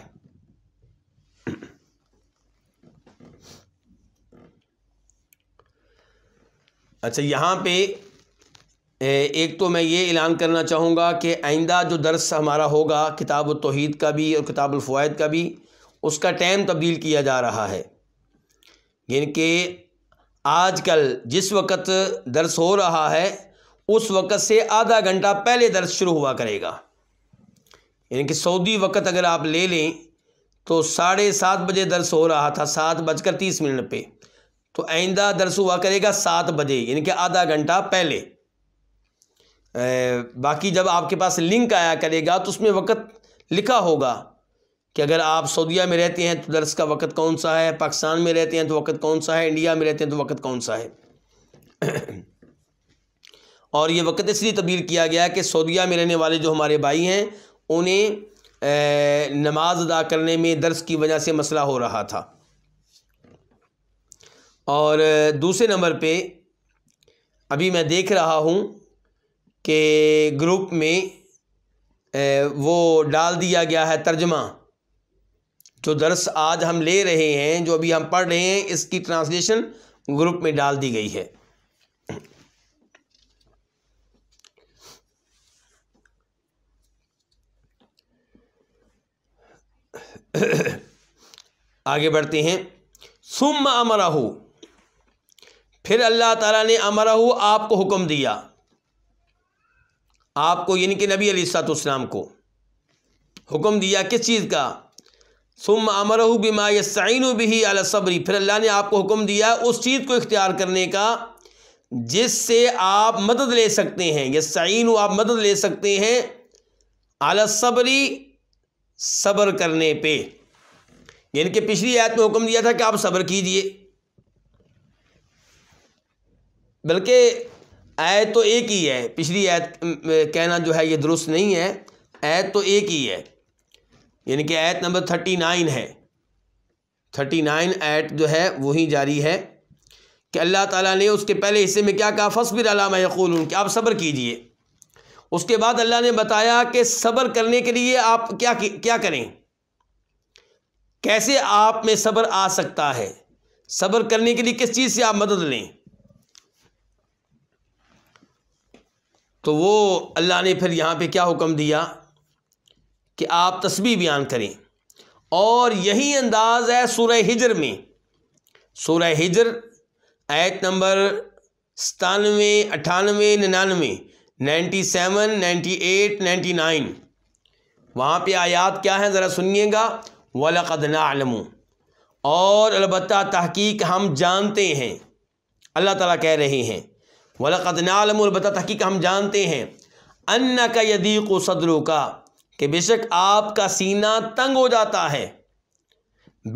अच्छा यहाँ पे एक तो मैं ये ऐलान करना चाहूँगा कि आइंदा जो दर्स हमारा होगा किताब तोहद का भी और किताब फ़वाद का भी उसका टाइम तब्दील किया जा रहा है यानी कि आजकल जिस वक्त दर्स हो रहा है उस वक्त से आधा घंटा पहले दर्स शुरू हुआ करेगा यानी कि सऊदी वक्त अगर आप ले लें तो साढ़े सात बजे दर्स हो रहा था सात बजकर तीस मिनट पर तो आइंदा दर्स हुआ करेगा सात बजे यानी कि आधा घंटा पहले बाकी जब आपके पास लिंक आया करेगा तो उसमें वक़्त लिखा होगा कि अगर आप सऊदीया में रहते हैं तो दर्स का वक़्त कौन सा है पाकिस्तान में रहते हैं तो वक़्त कौन सा है इंडिया में रहते हैं तो वक़्त कौन सा है <clears throat> और ये वक़्त इसलिए तब्दील किया गया है कि सऊदीया में रहने वाले जो हमारे भाई हैं उन्हें नमाज अदा करने में दर्स की वजह से मसला हो रहा था और दूसरे नंबर पे अभी मैं देख रहा हूँ कि ग्रुप में वो डाल दिया गया है तर्जमा जो दरस आज हम ले रहे हैं जो अभी हम पढ़ रहे हैं इसकी ट्रांसलेशन ग्रुप में डाल दी गई है <coughs> आगे बढ़ते हैं सुम अमराहू फिर अल्लाह ताला ने अमरा आपको हुक्म दिया आपको यानी कि नबी अलीसलाम को हुक्म दिया किस चीज़ का सुम अमर बिमा यस्सैन भी सबरी फिर अल्लाह ने आपको हुक्म दिया उस चीज़ को इख्तियार करने का जिससे आप मदद ले सकते हैं यस्सैन आप मदद ले सकते हैं अलसबरी सब्र करने पे यानी कि पिछली आयत में हुक्म दिया था कि आप सब्र कीजिए बल्कि आयत तो एक ही है पिछली आयत कहना जो है ये दुरुस्त नहीं है आयत तो एक ही है यानी कि आयत नंबर थर्टी नाइन है थर्टी नाइन आयत जो है वही जारी है कि अल्लाह ताला ने उसके पहले हिस्से में क्या कहा फसबिर अलामा यकूल कि आप सब्र कीजिए उसके बाद अल्लाह ने बताया कि सब्र करने के लिए आप क्या क्या करें कैसे आप में सब्र आ सकता है सब्र करने के लिए किस चीज़ से आप मदद लें तो वो अल्लाह ने फिर यहाँ पे क्या हुक्म दिया कि आप तस्बी बयान करें और यही अंदाज़ है सूर्य हिजर में सूर्य हिजर आयत नंबर सतानवे अठानवे निन्यानवे ninety seven ninety eight ninety nine वहाँ पर आयात क्या है ज़रा सुनिएगा वलकदना और अलबत् तहकीक हम जानते हैं अल्लाह ताला कह रहे हैं वलक़त नालमबत तहक़ीक हम जानते हैं अन्ना का यदीक सदरों का कि बेशक आपका सीना तंग हो जाता है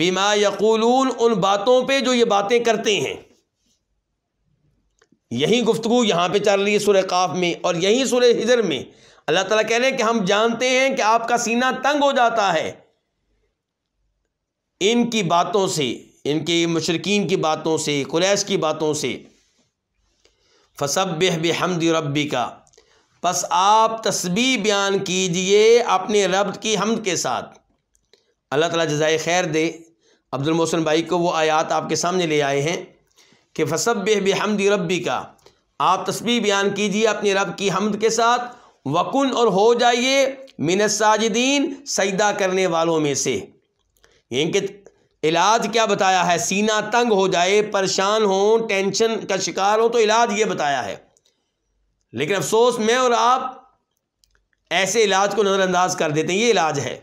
बीमा यकूलून उन बातों पे जो ये बातें करते हैं यही गुफ्तु यहाँ पे चल रही है सुर काफ में और यही सुर हिजर में अल्लाह ताला कह रहे हैं कि हम जानते हैं कि आपका सीना तंग हो जाता है इनकी बातों से इनके मशरकिन की बातों से कुरैश की बातों से फसब हमद रबी का बस आप तस्बी बयान कीजिए अपने रब की हमद के साथ अल्लाह ताला जजाय खैर दे अब्दुल मोहसिन भाई को वो आयात आपके सामने ले आए हैं कि फसब हमदी रबी का आप तस्बी बयान कीजिए अपने रब की हमद के साथ वकुन और हो जाइए मिनत सैदा करने वालों में से इनके इलाज क्या बताया है सीना तंग हो जाए परेशान हो टेंशन का शिकार हो तो इलाज ये बताया है लेकिन अफसोस मैं और आप ऐसे इलाज को नज़रअंदाज कर देते हैं ये इलाज है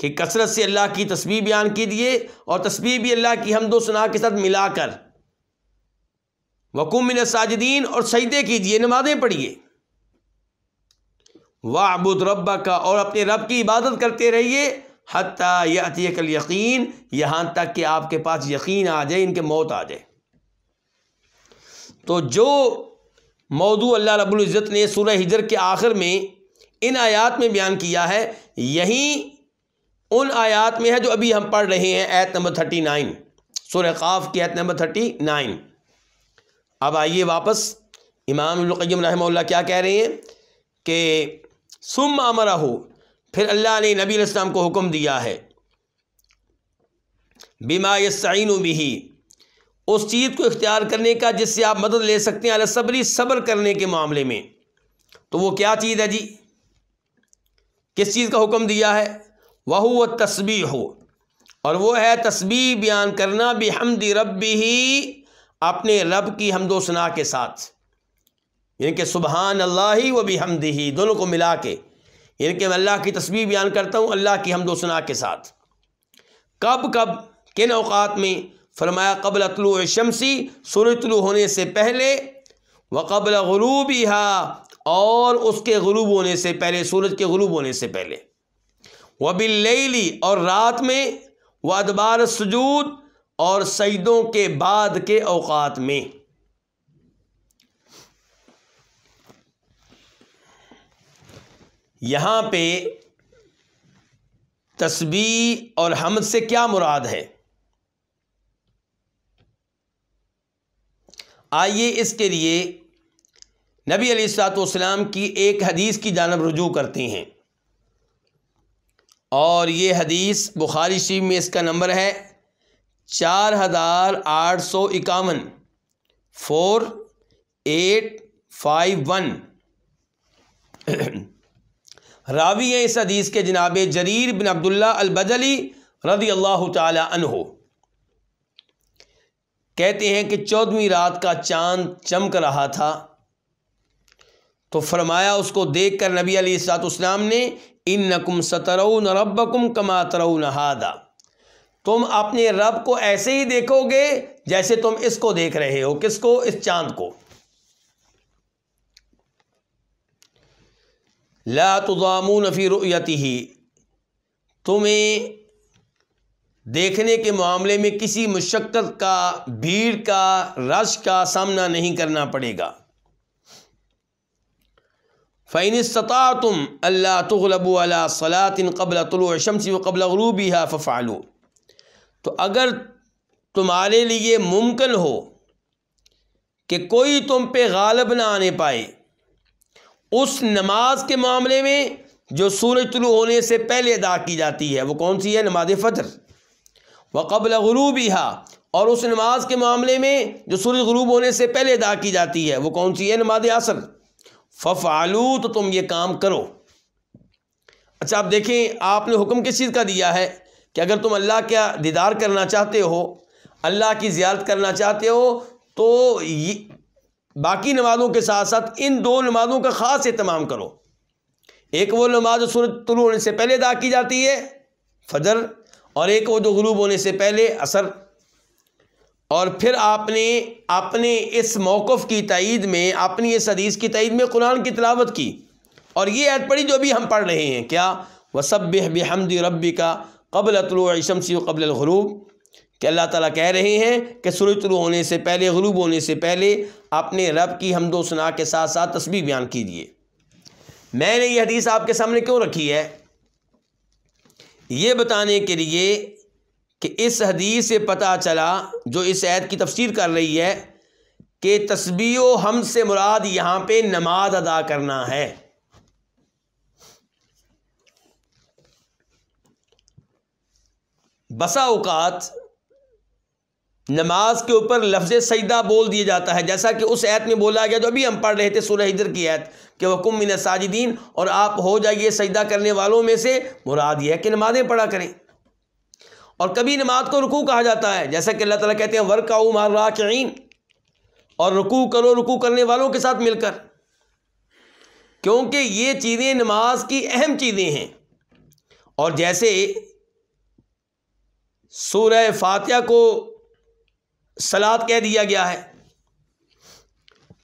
कि कसरत से अल्लाह की तस्वीर बयान कीजिए और तस्वीर भी अल्लाह की हम दो सना के साथ मिलाकर वकुमिन साजिदीन और सईदे कीजिए नमाजें पढ़िए वाहबुद रब्बा का और अपने रब की इबादत करते रहिए हती कल यकीन यहाँ तक कि आपके पास यकीन आ जाए इनके मौत आ जाए तो जो मौदू अल्लाह रबुल्ज़त ने सूर हिजर के आखिर में इन आयात में बयान किया है यही उन आयात में है जो अभी हम पढ़ रहे हैं ऐत नंबर थर्टी नाइन सूर्य काफ की ऐत नंबर थर्टी नाइन अब आइए वापस इमाम क्या कह रहे हैं कि सुम अमरा हो फिर अल्लाह ने नबी इस्लाम को हुक्म दिया है बीमा यस्ीन भी उस चीज़ को इख्तियार करने का जिससे आप मदद ले सकते हैं अलसबरी सब्र करने के मामले में तो वो क्या चीज़ है जी किस चीज़ का हुक्म दिया है वह व तस्बी हो और वो है तस्बी बयान करना भी दी रब ही अपने रब की हमदोसना के साथ यानी कि सुबहान अल्ला व भी ही दोनों को मिला के यानी कि मैं अल्लाह की तस्वीर बयान करता हूँ अल्लाह की हमदोसना के साथ कब कब किन अवात में फरमाया कबल अतलु शमसी सूर्य तलु होने से पहले व कबल गरूब और उसके गरूब होने से पहले सूरज के गरूब होने से पहले वबिल्ली और रात में व अदबार सजूद और सईदों के बाद के अवकात में यहाँ पे तस्बी और हमद से क्या मुराद है आइए इसके लिए नबी अलीसलाम की एक हदीस की जानब रुजू करती हैं और ये हदीस बुखारी शरीफ में इसका नंबर है चार हज़ार आठ सौ इक्यावन फोर एट फाइव वन रावी हैं इस हदीस के जनाब जरीर बिन अब्दुल्ला अलबजली रदी अल्लाह तहो कहते हैं कि चौदहवीं रात का चांद चमक रहा था तो फरमाया उसको देख कर नबी अलीसातम ने इन नकुम सतरऊ न रबकुम कमातरऊ नहादा तुम अपने रब को ऐसे ही देखोगे जैसे तुम इसको देख रहे हो किसको इस चांद को ला तुजामून नफी रुयती ही तुम्हें देखने के मामले में किसी मुशक्क़त का भीड़ का रश का सामना नहीं करना पड़ेगा फ़ैन सता तुम अल्लाह तगलबू अला सलातिन कबल तलशमसी व कबल गरूबी हा फ़ालो तो अगर तुम्हारे लिए मुमकिन हो कि कोई तुम पे गालब ना आने पाए उस नमाज के मामले में जो सूरज तुलू होने से पहले अदा की जाती है वो कौन सी है नमाज फ़तर वक़बल गरूबी हा और उस नमाज के मामले में जो सूरज गरूब होने से पहले अदा की जाती है वो कौन सी है नमाज फफ आलू तो तुम ये काम करो अच्छा आप देखें आपने हुक्म किस चीज़ का दिया है कि अगर तुम अल्लाह का दीदार करना चाहते हो अल्लाह की ज़्यारत करना चाहते हो तो बाकी नमाजों के साथ साथ इन दो नमाजों का ख़ास अहतमाम करो एक वो नमाज सूरज तुलू होने से पहले अदा की जाती है फजर और एक वो जो गलूब होने से पहले असर और फिर आपने अपने इस मौक़ की तइद में अपनी इस हदीस की तइद में कुरान की तलावत की और ये ऐड पढ़ी जो भी हम पढ़ रहे हैं क्या वसब हमदी रबी का कबल तलुशमसी कबल गरूब कि अल्लाह ताला कह रहे हैं कि सूरज तुलू होने से पहले गरूब होने से पहले अपने रब की हमदोसना के साथ साथ तस्वीर बयान कीजिए मैंने ये हदीस आपके सामने क्यों रखी है ये बताने के लिए कि इस हदीस से पता चला जो इस ऐद की तफसीर कर रही है कि तस्बी हम से मुराद यहाँ पे नमाज अदा करना है बसा अवकात नमाज के ऊपर लफ्ज़ सईदा बोल दिया जाता है जैसा कि उस ऐत में बोला गया जो अभी हम पढ़ रहे थे सुरह हिजर की ऐत कि वकुम मिन साजिदीन और आप हो जाइए सईदा करने वालों में से मुराद यह है कि नमाज़ें पढ़ा करें और कभी नमाज को रुकू कहा जाता है जैसा कि अल्लाह ताला कहते हैं वर्क आऊ मार और रुकू करो रुकू करने वालों के साथ मिलकर क्योंकि ये चीज़ें नमाज की अहम चीज़ें हैं और जैसे सूर्य फातिया को सलाद कह दिया गया है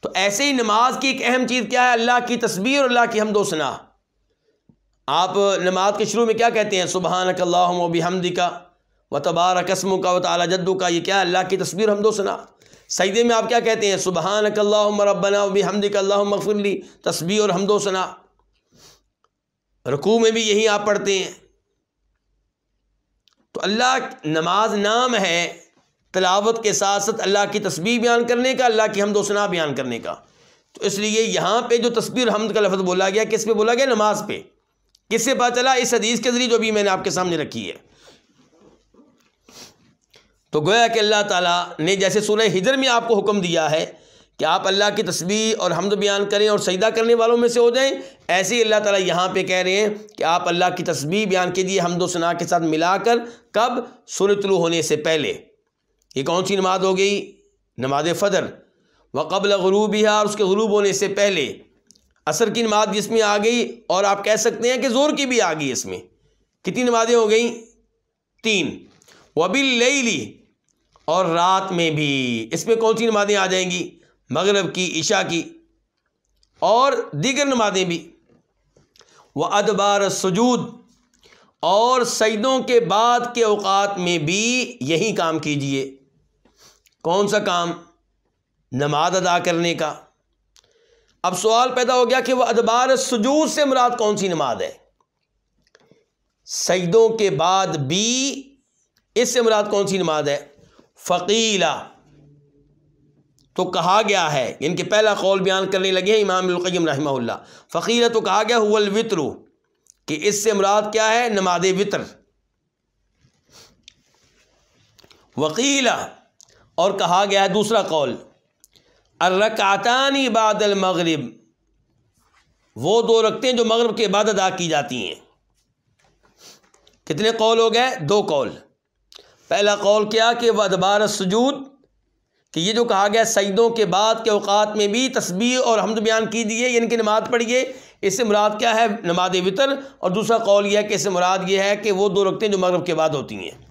तो ऐसे ही नमाज की एक अहम चीज़ क्या है अल्लाह की तस्वीर और अल्लाह की हमदोसना आप नमाज के शुरू में क्या कहते हैं सुबहान हमदी का व तबार कस्मों का व तला जद्दू का ये क्या अल्लाह की तस्वीर हमदोसना सईदे में आप क्या कहते हैं सुबहान कल्लाबना वबी हमदी मफुल्ली तस्वीर और हमदोसना रकू में भी यही आप पढ़ते हैं तो अल्लाह नमाज नाम है तलावत के साथ साथ अल्लाह की तस्वीर बयान करने का अल्लाह की हमदोसना बयान करने का तो इसलिए यहाँ पे जो तस्वीर हमद का लफ्ज़ बोला गया किस पे बोला गया नमाज पे किससे पता चला इस हदीस के ज़रिए जो भी मैंने आपके सामने रखी है तो गोया कि अल्लाह ताला ने जैसे सूर्य हिजर में आपको हुक्म दिया है कि आप अल्लाह की तस्वीर और हमद बयान करें और सईदा करने वालों में से हो जाएं ऐसे ही अल्लाह ताला यहाँ पे कह रहे हैं कि आप अल्लाह की तस्वीर बयान कीजिए हमदो सना के साथ मिलाकर कब सूर्य होने से पहले ये कौन सी नमाज हो गई नमाज फ़दर वक़बल गरूब है और उसके गरूब होने से पहले असर की नमाज इसमें आ गई और आप कह सकते हैं कि ज़ोर की भी आ गई इसमें कितनी नमाजें हो गई तीन वबिल ली और रात में भी इसमें कौन सी नमाजें आ जाएंगी मगरब की ईशा की और दीगर नमाजें भी व अदबार सजूद और सईदों के बाद के अवात में भी यही काम कीजिए कौन सा काम नमाज अदा करने का अब सवाल पैदा हो गया कि वह अदबार सजूद से मुराद कौन सी नमाज है सईदों के बाद भी इससे मुराद कौन सी नमाज है फ़कीला तो कहा गया है इनके पहला कौल बयान करने लगे हैं इमाम अलकैम रहमा फ़कीला तो कहा गया हुल वितरु कि इससे मुराद क्या है नमाज वितर वकीला और कहा गया है दूसरा कौल अर्रकातानी बादल मगरब वो दो रखते हैं जो मगरब के बाद अदा की जाती हैं कितने कौल हो गए दो कौल पहला कौल क्या कि वह अदबार सजूद कि ये जो कहा गया सईदों के बाद के अवात में भी तस्बी और हमद बयान कीजिए यानी कि नमाज पढ़िए इससे मुराद क्या है नमाज वितर और दूसरा कौल यह है कि इससे मुराद ये है कि वो दो रखते हैं जो मगरब के बाद होती हैं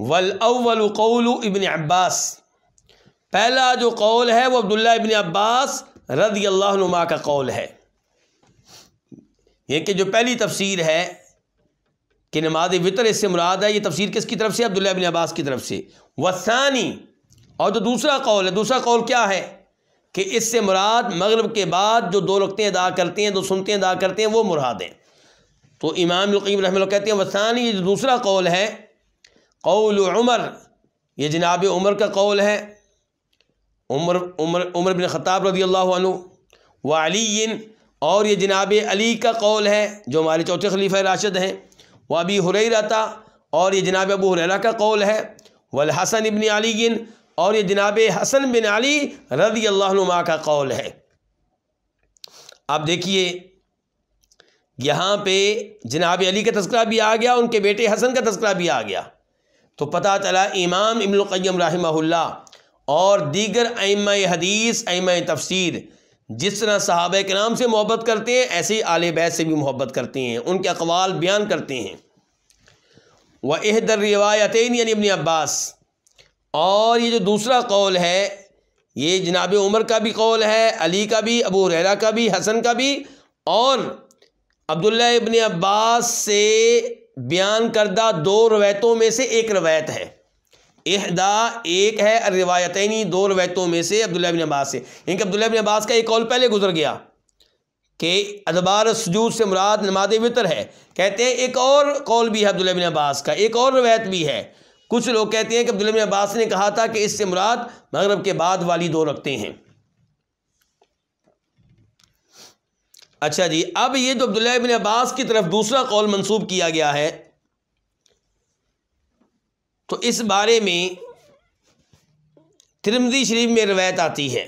वल कौल इबन अब्बास पहला जो कौल है वह अब्दुल्ला इबन अब्बास रदी नुमा का कौल है ये कि जो पहली तफसीर है कि नमाज वितर इससे मुराद है ये तफसीर किसकी तरफ से अब्दुल्ला इबन अब्बास की तरफ से वसानी और जो दूसरा कौल है दूसरा कौल क्या है कि इससे मुराद मगरब के बाद जो दो रखते अदा करते हैं दो सुनते हैं अदा करते हैं वो मुराद हैं तो इमाम कहते हैं वसानी ये जो दूसरा कौल है कौल उमर ये जनाब उमर का कौल है उमर उमर उमर बिन ख़ताब रदी अल्लाह व अली और ये जनाब अली का कौल है जो हमारे चौथे खलीफ राशद हैं व अबी हुरैरता और ये जनाब अबू हुरैरा का कौल है वल हसन इबन अली और ये जनाब हसन बिन अली रदी अल्लाह का कौल है आप देखिए यहाँ पे जनाब अली का तस्करा भी आ गया उनके बेटे हसन का तस्करा भी आ गया तो पता चला इमाम इब्लकम रहमल्ला और दीगर अम हदीस अम तफसर जिस तरह साहब के नाम से मोहब्बत करते हैं ऐसे ही आल बैत से भी मोहब्बत करते हैं उनके अकवाल बयान करते हैं व एहदर रिवायतन यानी इबन अब्बास और ये जो दूसरा कौल है ये जनाब उमर का भी कौल है अली का भी अबू रहरा का भी हसन का भी और अब्दुल्ला इबन अब्बास से बयान करदा दो रवायतों में से एक रवायत है एहदा एक है रिवायतनी दो रवायतों में से अब्दुल्ला बिन अब्बास से इनके अब्दुल्ला बिन अब्बास का एक कौल पहले गुजर गया कि अदबार सजूद से मुराद नमाज वितर है कहते हैं एक और कौल भी है अब्दुल्ला बिन अब्बास का एक और रवायत भी है कुछ लोग कहते हैं कि अब्दुल्ला बिन अब्बास ने कहा था कि इससे मुराद मगरब के बाद वाली दो रखते हैं अच्छा जी अब ये जो अब्दुल्ला इबन अब्बास की तरफ दूसरा कौल मंसूब किया गया है तो इस बारे में तिरमदी शरीफ में रवायत आती है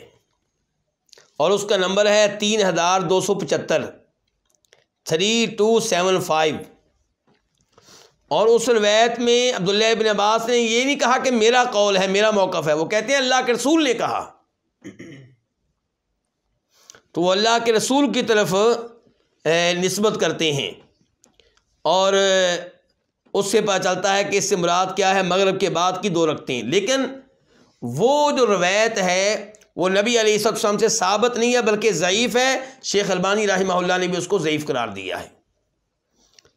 और उसका नंबर है तीन हज़ार दो सौ पचहत्तर थ्री टू सेवन फाइव और उस रवायत में अब्दुल्ला इबन अब्बास ने ये नहीं कहा कि मेरा कौल है मेरा मौक़ है वो कहते हैं अल्लाह के रसूल ने कहा तो वो अल्लाह के रसूल की तरफ नस्बत करते हैं और उससे पता चलता है कि इससे मुराद क्या है मगरब के बाद की दो रखते हैं लेकिन वो जो रवायत है वो नबी अली से साबित नहीं है बल्कि ज़यीफ़ है शेख अलबानी रही ने भी उसको ज़यीफ़ करार दिया है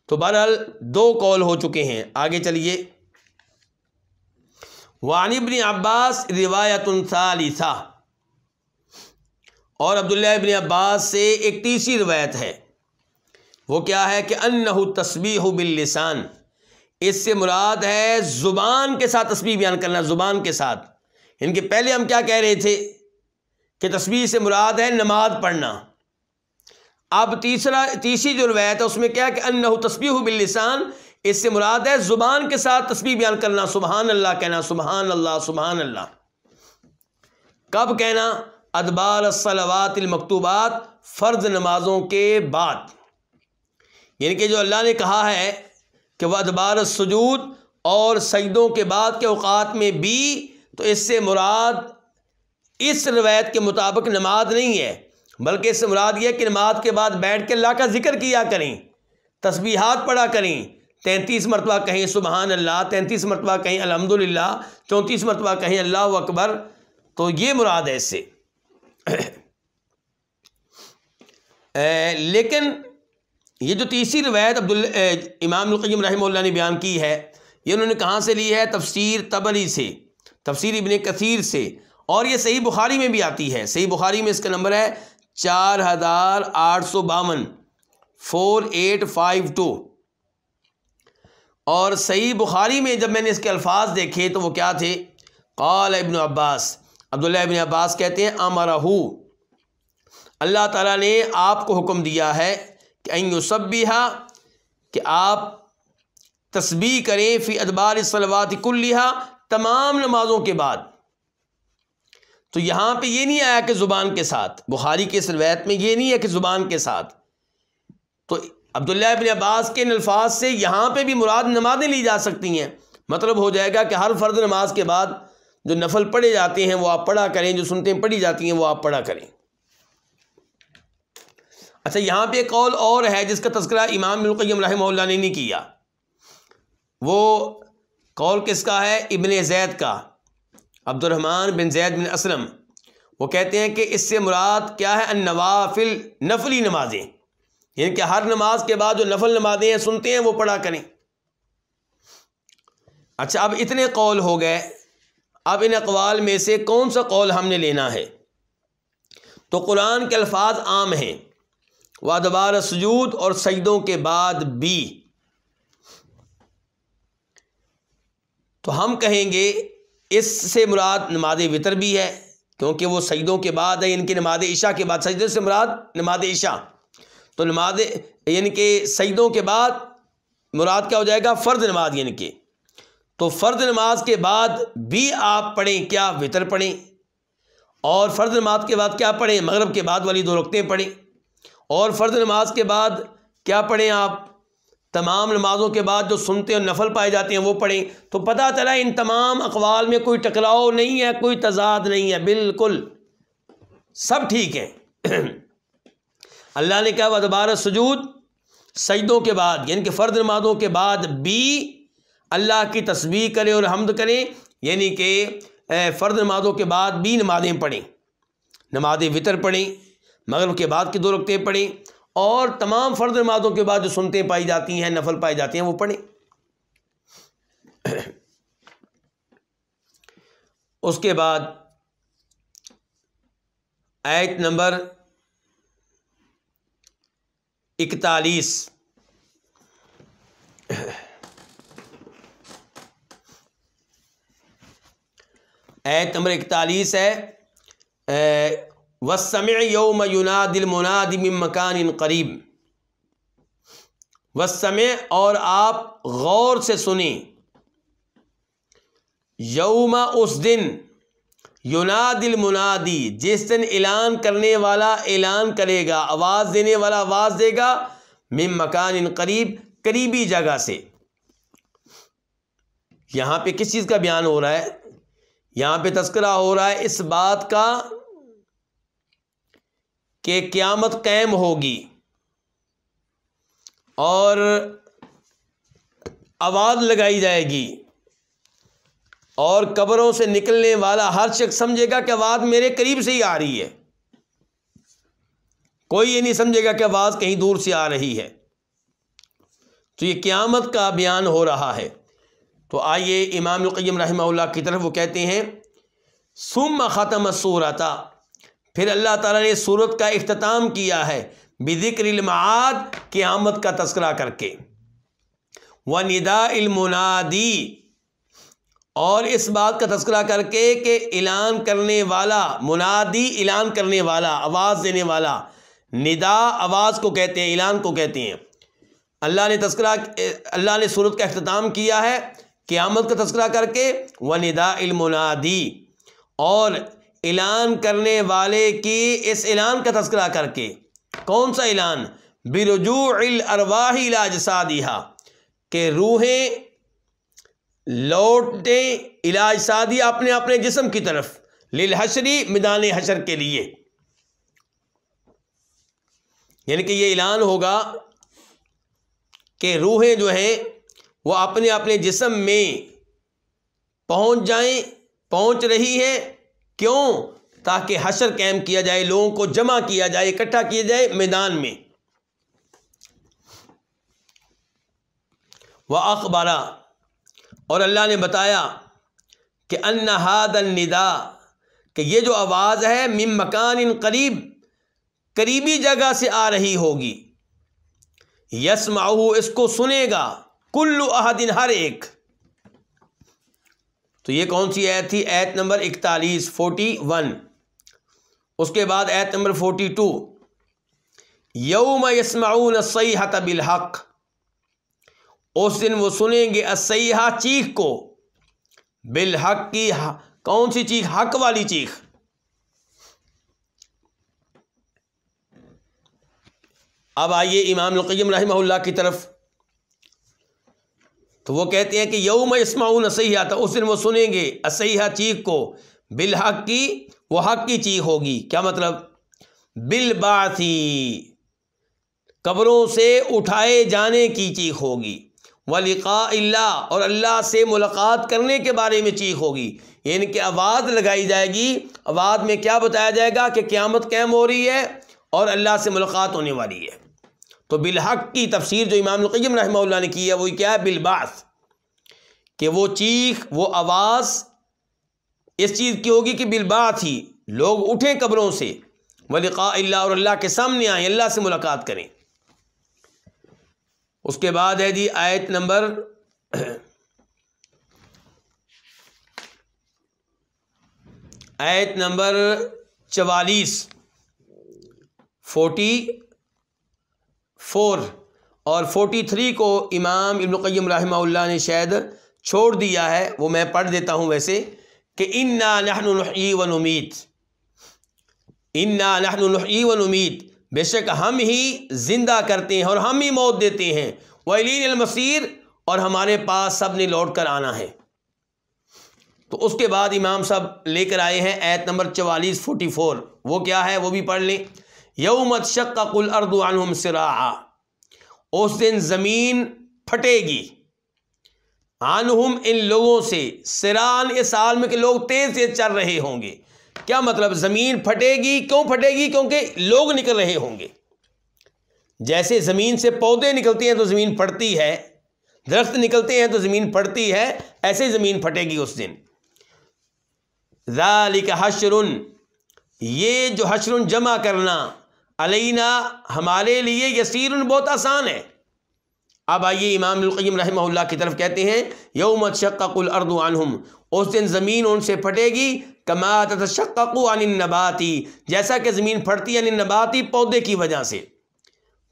तो बहरहाल दो कौल हो चुके हैं आगे चलिए वानिबन अब्बास रिवायत सालिसा और अब्दुल्ला इबन अब्बास से एक तीसरी रवायत है वो क्या है कि अन्नहु तस्बीह बिल्लिसान इससे मुराद है ज़ुबान के साथ तस्वीर बयान करना ज़ुबान के साथ इनके पहले हम क्या कह रहे थे कि तस्वीर से मुराद है नमाज पढ़ना अब तीसरा तीसरी जो रवायत है उसमें क्या है कि अन्नहु तस्बीह बिल्लिसान इससे मुराद है ज़ुबान के साथ तस्वीर बयान करना सुबहान अल्लाह कहना सुबहान अल्लाह सुबहान अल्लाह कब कहना अदबार सलावातमकतूबात फ़र्ज नमाज़ों के बाद यानी कि जो अल्लाह ने कहा है कि वह अदबार सजूद और सईदों के बाद के अवात में भी तो इससे मुराद इस रवायत के मुताबिक नमाज नहीं है बल्कि इससे मुराद यह कि नमाज के बाद बैठ के अल्लाह का जिक्र किया करें तस्बीहात पढ़ा करें तैंतीस मरतबा कहीं सुबहान अल्लाह तैंतीस मरतबा कहीं अलहमदिल्ला चौंतीस मरतबा कहीं अल्लाह अकबर तो ये मुराद है इससे <coughs> लेकिन ये जो तीसरी रवायत अब्दुल इमाम कयम रही ने बयान की है ये उन्होंने कहाँ से ली है तफसीर तबरी से तफसीर इबन कसीर से और ये सही बुखारी में भी आती है सही बुखारी में इसका नंबर है चार हज़ार आठ सौ बावन फोर एट फाइव टू और सही बुखारी में जब मैंने इसके अल्फाज देखे तो वो क्या थे कॉल Ibn Abbas Abdullah Ibn Abbas कहते हैं अमरहू अल्लाह ताला ने आपको हुक्म दिया है कि युसबिहा कि आप तस्बी करें फ़ी अदबार सलवात कुल्लिहा तमाम नमाजों के बाद तो यहाँ पे ये नहीं आया कि ज़ुबान के साथ बुखारी के इस में ये नहीं है कि ज़ुबान के साथ तो अब्दुल्ला इबन अब्बास के अल्फाज से यहाँ पर भी मुराद नमाज़ें ली जा सकती हैं मतलब हो जाएगा कि हर फ़र्द नमाज के बाद जो नफल पढ़े जाते हैं वो आप पढ़ा करें जो सुनते हैं पढ़ी जाती हैं वो आप पढ़ा करें अच्छा यहाँ पे कौल और है जिसका तस्करा इमाम इनकम रहमल्ला ने नहीं किया वो कौल किसका है इबन जैद का अब्दुलरहमान बिन जैद बिन असलम वो कहते हैं कि इससे मुराद क्या है नवाफिल नफली नमाजें यानी कि हर नमाज के बाद जो नफल नमाजें हैं सुनते हैं वो पढ़ा करें अच्छा अब इतने कौल हो गए अब इन अकवाल में से कौन सा कौल हमने लेना है तो कुरान के अल्फाज आम हैं वादबार सजूद और सईदों के बाद भी तो हम कहेंगे इससे मुराद नमाज वितर भी है क्योंकि वो सईदों के बाद है इनकी नमाज ईशा के बाद सईदों से मुराद नमाज ईशा तो नमाज इनके सईदों के बाद मुराद क्या हो जाएगा फ़र्द नमाज यानी तो फ़र्द नमाज के बाद भी आप पढ़ें क्या वितर पढ़ें और फ़र्द नमाज के बाद क्या पढ़ें मगरब के बाद वाली दो रखते पढ़ें और फ़र्द नमाज के बाद क्या पढ़ें आप तमाम नमाज़ों के बाद जो सुनते हैं नफल पाए जाते हैं वो पढ़ें तो पता चला इन तमाम अकवाल में कोई टकराव नहीं है कोई तजाद नहीं है बिल्कुल सब ठीक है <clears throat> अल्लाह ने कहा वदबार सजूद सजदों के बाद यानी कि फ़र्द नमाजों के बाद भी अल्लाह की तस्वीर करें और हमद करें यानी कि फ़र्द नमाजों के बाद भी नमाजें पढ़ें नमाज वितर पढ़ें मगर के बाद की दो रखते पढ़ें और तमाम फ़र्द नमाजों के बाद जो सुनते पाई जाती हैं नफल पाई जाती हैं वो पढ़ें <clears throat> उसके बाद आयत नंबर इकतालीस <clears throat> आयत नंबर इकतालीस है वसम योम युनादिल मुनाद मकान इन करीब वसम और आप गौर से सुने यौम उस दिन युनादिल मुनादी जिस दिन ऐलान करने वाला ऐलान करेगा आवाज़ देने वाला आवाज़ देगा मिम मकान इन करीब करीबी जगह से यहाँ पे किस चीज़ का बयान हो रहा है यहाँ पे तस्करा हो रहा है इस बात का कि क़्यामत कैम होगी और आवाज़ लगाई जाएगी और कब्रों से निकलने वाला हर शख्स समझेगा कि आवाज़ मेरे करीब से ही आ रही है कोई ये नहीं समझेगा कि आवाज़ कहीं दूर से आ रही है तो ये क़्यामत का बयान हो रहा है तो आइए इमाम क़यम रहमल्ला की तरफ वो कहते हैं सुम ख़त्म सूरत फिर अल्लाह ताला ने सूरत का अख्ताम किया है बिदिक्रमाद क़्यामत का तस्करा करके व निदा मुनादी और इस बात का तस्करा करके कि ऐलान करने वाला मुनादी ऐलान करने वाला आवाज़ देने वाला निदा आवाज़ को कहते हैं ऐलान को कहते हैं अल्लाह ने तस्करा अल्लाह ने सूरत का अख्ताम किया है क़्यामत का तस्करा करके वनिदा इलमुनादी और ऐलान करने वाले की इस ऐलान का तस्करा करके कौन सा ऐलान बिरजू अरवाहिलाजसादिहा के रूहें लौटे इलाज सादी अपने अपने जिसम की तरफ लिल हशरी मैदान हशर के लिए यानी कि यह ऐलान होगा कि रूहें जो है वह अपने अपने जिसम में पहुंच जाए पहुंच रही है क्यों ताकि हशर कैम किया जाए लोगों को जमा किया जाए इकट्ठा किया जाए मैदान में व अखबारा और अल्लाह ने बताया कि अनहाद निदा कि ये जो आवाज़ है मिम मकान इन करीब करीबी जगह से आ रही होगी यसमाऊ इसको सुनेगा कुल्लु अहदिन हर एक तो ये कौन सी आयत थी ऐत नंबर इकतालीस फोर्टी वन उसके बाद ऐत नंबर फोर्टी टू यौम यसमाउन सैहत बिलहक उस दिन वो सुनेंगे असैहा चीख को बिलहक की कौन सी चीख हक वाली चीख अब आइए इमाम लकीम की तरफ तो वो कहते हैं कि यऊ यौम इसमाउन असैया था तो उस दिन वो सुनेंगे असैया चीख को बिल हक की वो हक की चीख होगी क्या मतलब बिल बासी कब्रों से उठाए जाने की चीख होगी वलिका और अल्लाह से मुलाकात करने के बारे में चीख होगी यानी कि आवाज़ लगाई जाएगी आवाज़ में क्या बताया जाएगा कि क़्यामत कैम हो रही है और अल्लाह से मुलाकात होने वाली है तो बिलहक की तफसीर जो इमाम क़यम रहमा ने की है वो क्या है बिलबास कि वो चीख वो आवाज़ इस चीज़ की होगी कि बिलबास ही लोग उठें कब्रों से वलिका अल्लाह और अल्लाह के सामने आए अल्लाह से मुलाकात करें उसके बाद है जी आयत नंबर <clears throat> आयत नंबर चवालीस फोर्टी फोर और फोर्टी थ्री को इमाम इब्न इब्नकम ने शायद छोड़ दिया है वो मैं पढ़ देता हूँ वैसे कि इन्ना नहनुही वन उमीद इन्ना नहनुही वन उमीद बेशक हम ही ज़िंदा करते हैं और हम ही मौत देते हैं वलीन और हमारे पास सब ने लौट कर आना है तो उसके बाद इमाम साहब लेकर आए हैं ऐत नंबर चवालीस फोर्टी फोर वो क्या है वो भी पढ़ लें यौमत कुल अर्दुआन सिरा उस दिन ज़मीन फटेगी आनहुम इन लोगों से सिरान इस आलम में लोग तेज़ तेज़ चल रहे होंगे क्या मतलब ज़मीन फटेगी क्यों फटेगी क्योंकि लोग निकल रहे होंगे जैसे ज़मीन से पौधे निकलते हैं तो ज़मीन फटती है दरख्त निकलते हैं तो ज़मीन फटती है ऐसे ज़मीन फटेगी उस दिन जालिक हशरुन ये जो हशरुन जमा करना अलैना हमारे लिए यसीर बहुत आसान है अब आइए इमाम इमामकम रहमल्ला की तरफ कहते हैं यौम शक्कुलरदानहम उस दिन ज़मीन उनसे फटेगी कमात शक्कु अनिन नबाती जैसा कि ज़मीन फटती अनिन नबाती पौधे की वजह से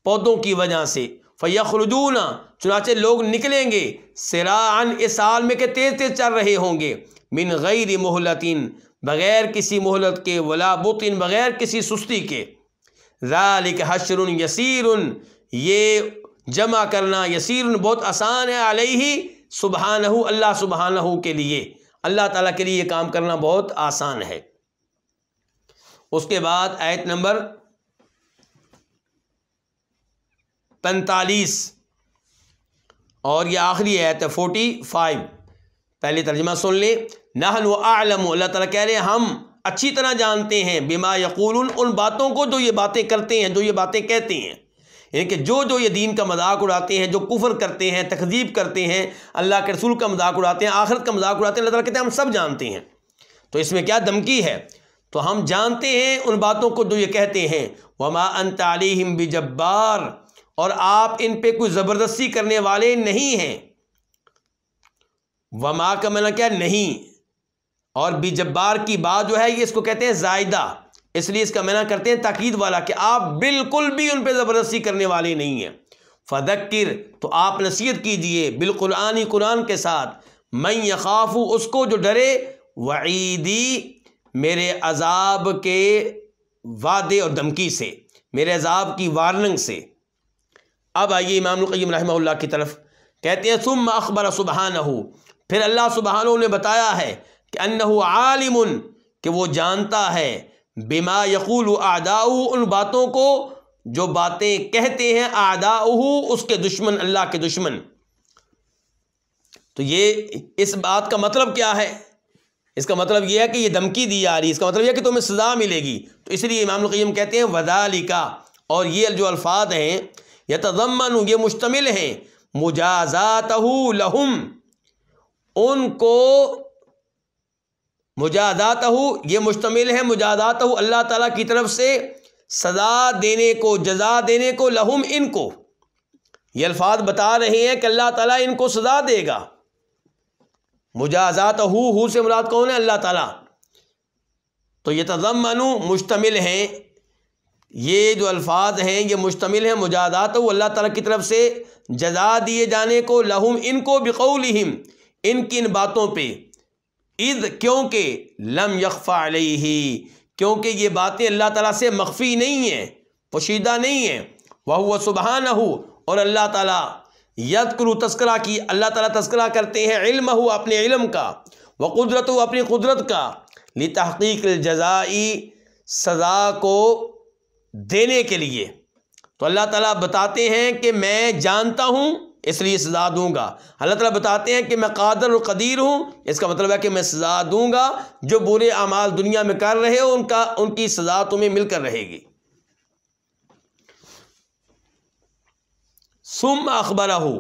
पौधों की वजह से फ़यखरदूना चुनाचे लोग निकलेंगे सरान इस साल में के तेज़ तेज़ चल रहे होंगे मिन गैर मोहलतिन बग़ैर किसी मोहलत के वला बुतिन बग़ैर किसी सुस्ती के ज़ालिक हशर यसीर ये जमा करना यसीर बहुत आसान है अलही सुबहान अल्लाह सुबहान के लिए अल्लाह ताला के लिए ये काम करना बहुत आसान है उसके बाद आयत नंबर पैंतालीस और ये आखिरी आयत है फोर्टी फाइव पहले तर्जमा सुन लें नहन व आलम अल्लाह ताला कह रहे हैं हम अच्छी तरह जानते हैं बिमा यकूल उन बातों को जो ये बातें करते हैं जो ये बातें कहते हैं यानी कि जो जो ये दीन का मजाक उड़ाते हैं जो कुफर करते हैं तकजीब करते हैं अल्लाह के रसूल का मजाक उड़ाते हैं आखिरत का मजाक उड़ाते हैं अल्लाह कहते हैं हम सब जानते हैं तो इसमें क्या धमकी है तो हम जानते हैं उन बातों को जो ये कहते हैं वमा अन अनतालीम बिजब्बार और आप इन पर कोई ज़बरदस्ती करने वाले नहीं हैं वमा का मैंने मतलब क्या नहीं और जब्बार की बात जो है ये इसको कहते हैं जायदा इसलिए इसका मना करते हैं ताकीद वाला कि आप बिल्कुल भी उन पर ज़बरदस्ती करने वाले नहीं हैं फदक्र तो आप नसीहत कीजिए बिल्कुल आनी कुरान के साथ मैं यखाफू उसको जो डरे वईदी मेरे अजाब के वादे और धमकी से मेरे अजाब की वार्निंग से अब आइए इमाम रहमल्ला की तरफ कहते हैं सुम अखबर सुबहान फिर अल्लाह सुबहानों ने बताया है कि अन्नहु आलिमुन कि वो जानता है बिमा यकूल आदाऊ उन बातों को जो बातें कहते हैं आदाऊ उसके दुश्मन अल्लाह के दुश्मन तो ये इस बात का मतलब क्या है इसका मतलब यह है कि ये धमकी दी जा रही है इसका मतलब यह कि तुम्हें सज़ा मिलेगी तो इसलिए इमाम क़यम कहते हैं वदालिका और ये जो अल्फाज हैं यह तजमन ये मुश्तमिल हैं मुजाजात लहुम उनको मुजादात हो ये मुश्तमिल है मुजादात हो अल्लाह ताला की तरफ से सज़ा देने को जजा देने को लहुम इनको ये अल्फाज बता रहे हैं कि अल्लाह ताला इनको सज़ा देगा मुजाजात हो हु से मुराद कौन है अल्लाह ताला तो ये तजमनु मुश्तमिल हैं ये जो अल्फाज हैं ये मुश्तमिल हैं मुजादात वो अल्लाह ताला की तरफ से जजा दिए जाने को लहुम इनको बिकौलहिम इनकी इन बातों पर इद क्योंकि लम यकफ़ा ही क्योंकि ये बातें अल्लाह ताला से मख्फी नहीं हैं पोशीदा नहीं हैं वह हुआ सुबहान हो और अल्लाह ताला यदकुरु तस्करा की अल्लाह ताला तस्करा करते हैं इल्म हो अपने इल्म का व कुदरत हो अपनी कुदरत का ली तहकीक जजाई सज़ा को देने के लिए तो अल्लाह ताला बताते हैं कि मैं जानता हूँ इसलिए सज़ा दूंगा अल्लाह तला बताते हैं कि मैं कादर और कदीर हूँ इसका मतलब है कि मैं सज़ा दूंगा जो बुरे अमाल दुनिया में कर रहे हो उनका उनकी सज़ा तुम्हें मिलकर रहेगी सुम अखबर हो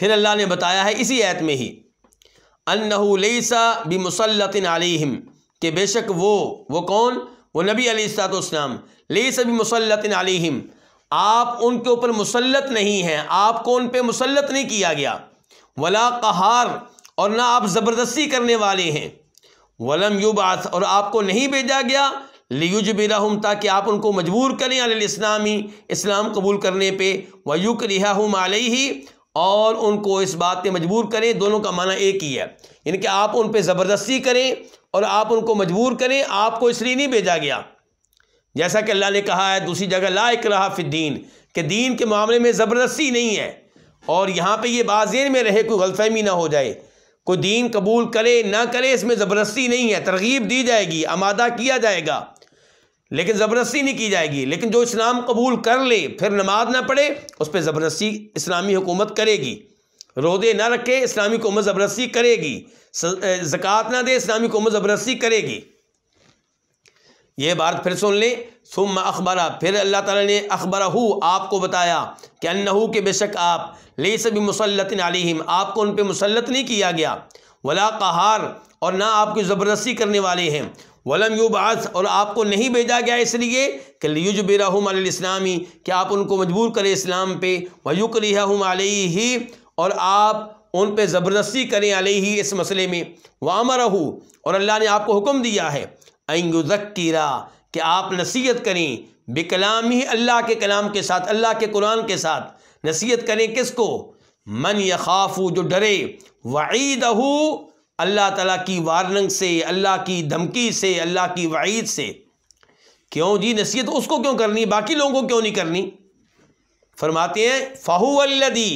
फिर अल्लाह ने बताया है इसी ऐत में ही अन्नसा भी मुसलतिन आलिम के बेशक वो वो कौन वो नबी उसम लेसा भी मुसलतिन आलिम आप उनके ऊपर मुसलत नहीं हैं आपको उन पर मुसलत नहीं किया गया वला कहार और ना आप ज़बरदस्ती करने वाले हैं वलम बात और आपको नहीं भेजा गया हम ताकि आप उनको मजबूर करें इस्लामी इस्लाम कबूल करने पे वयुक रिहाहम ही और उनको इस बात पे मजबूर करें दोनों का माना एक ही है यानी कि आप उन पर ज़बरदस्ती करें और आप उनको मजबूर करें आपको इसलिए नहीं भेजा गया जैसा कि अल्लाह ने कहा है दूसरी जगह लाइक रहा दीन के दीन के मामले में ज़बरदस्ती नहीं है और यहाँ पे ये बाजेर में रहे कोई गलतफहमी ना हो जाए कोई दीन कबूल करे ना करे इसमें ज़बरदस्ती नहीं है तरगीब दी जाएगी आमादा किया जाएगा लेकिन ज़बरदस्ती नहीं की जाएगी लेकिन जो इस्लाम कबूल कर ले फिर नमाज ना पढ़े उस पर ज़बरदस्ती इस्लामी हुकूमत करेगी रोदे ना रखे इस्लामी हुकूमत ज़बरदस्ती करेगी जक़ात ना दे इस्लामी हुकूमत ज़बरदस्ती करेगी ये बात फिर सुन लें सुम अखबरा फिर अल्लाह ताला ने अखबर हु आपको बताया कि अन्नहू के बेशक आप ले सभी मुसलत आलिम आपको उन पर मुसलत नहीं किया गया वला कहार और ना आपकी ज़बरदस्ती करने वाले हैं वलम युबास और आपको नहीं भेजा गया इसलिए कि युजबेरा इस्लामी कि आप उनको मजबूर करें इस्लाम पे वयुक्रिया ही और आप उन पर ज़बरदस्ती करें ही इस मसले में वामरहू और अल्लाह ने आपको हुक्म दिया है अंगुजक्रा कि आप नसीहत करें बेकलाम ही अल्लाह के कलाम के साथ अल्लाह के कुरान के साथ नसीहत करें किसको मन यखाफू जो डरे वईद अल्लाह ताला की वारनंग से अल्लाह की धमकी से अल्लाह की वईद से क्यों जी नसीहत उसको क्यों करनी बाकी लोगों को क्यों नहीं करनी फरमाते हैं फ़ाहू अल्लदी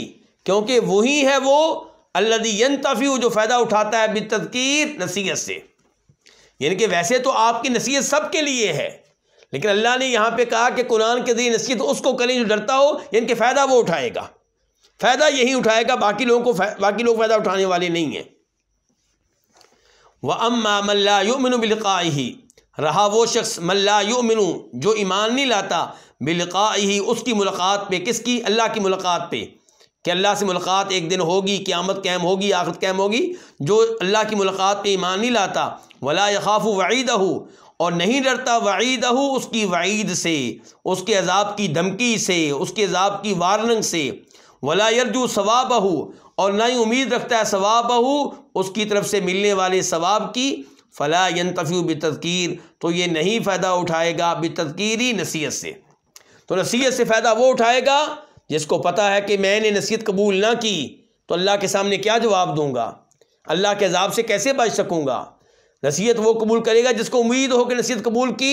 क्योंकि वही है वो अल्लदी यन तफ़ी जो फ़ायदा उठाता है बितदकीर नसीहत से यानी कि वैसे तो आपकी नसीहत सबके लिए है लेकिन अल्लाह ने यहाँ पे कहा कि कुरान के ज़रिए नसीहत उसको करें जो डरता हो यानी कि फ़ायदा वो उठाएगा फ़ायदा यही उठाएगा बाकी लोगों को बाकी लोग फ़ायदा उठाने वाले नहीं हैं वह अम्मा मल्ला बिलका ही रहा वो शख्स मल्ला मिनु जो ईमान नहीं लाता बिलका ही उसकी मुलाकात पे किसकी अल्लाह की मुलाकात पे कि अल्लाह से मुलाकात एक दिन होगी क़्यामत कैम होगी आखत कैम होगी जो अल्लाह की मुलाकात पे ईमान नहीं लाता वला खाफ वईद और नहीं डरता वईद उसकी वईद से उसके अजाब की धमकी से उसके अजाब की वार्निंग से वला यरजू सवाब और ना ही उम्मीद रखता है सवाब उसकी तरफ से मिलने वाले सवाब की फ़ला बे बतदकीर तो ये नहीं फ़ायदा उठाएगा बतदकीरी नसीहत से तो नसीहत से फ़ायदा वो उठाएगा जिसको पता है कि मैंने नसीहत कबूल ना की तो अल्लाह के सामने क्या जवाब दूंगा अल्लाह के अजाब से कैसे बच सकूंगा नसीहत वो कबूल करेगा जिसको उम्मीद हो कि नसीहत कबूल की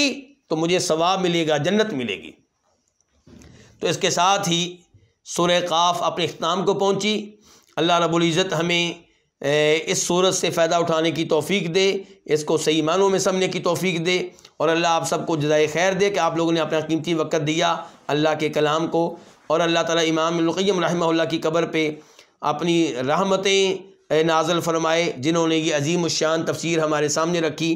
तो मुझे सवाब मिलेगा जन्नत मिलेगी तो इसके साथ ही सुर काफ अपने अख्ताम को पहुँची अल्लाह रबुल्ज़त हमें इस सूरत से फ़ायदा उठाने की तोफ़ी दे इसको सही मानों में समझने की तोफ़ी दे और अल्लाह आप सबको जदाय खैर दे कि आप लोगों ने अपना कीमती वक्त दिया अल्लाह के कलाम को और अल्लाह ताला इमाम क़य्यम रहमहुल्लाह की कब्र पे अपनी रहमतें नाजल फरमाए जिन्होंने ये अजीम शान तफसीर हमारे सामने रखी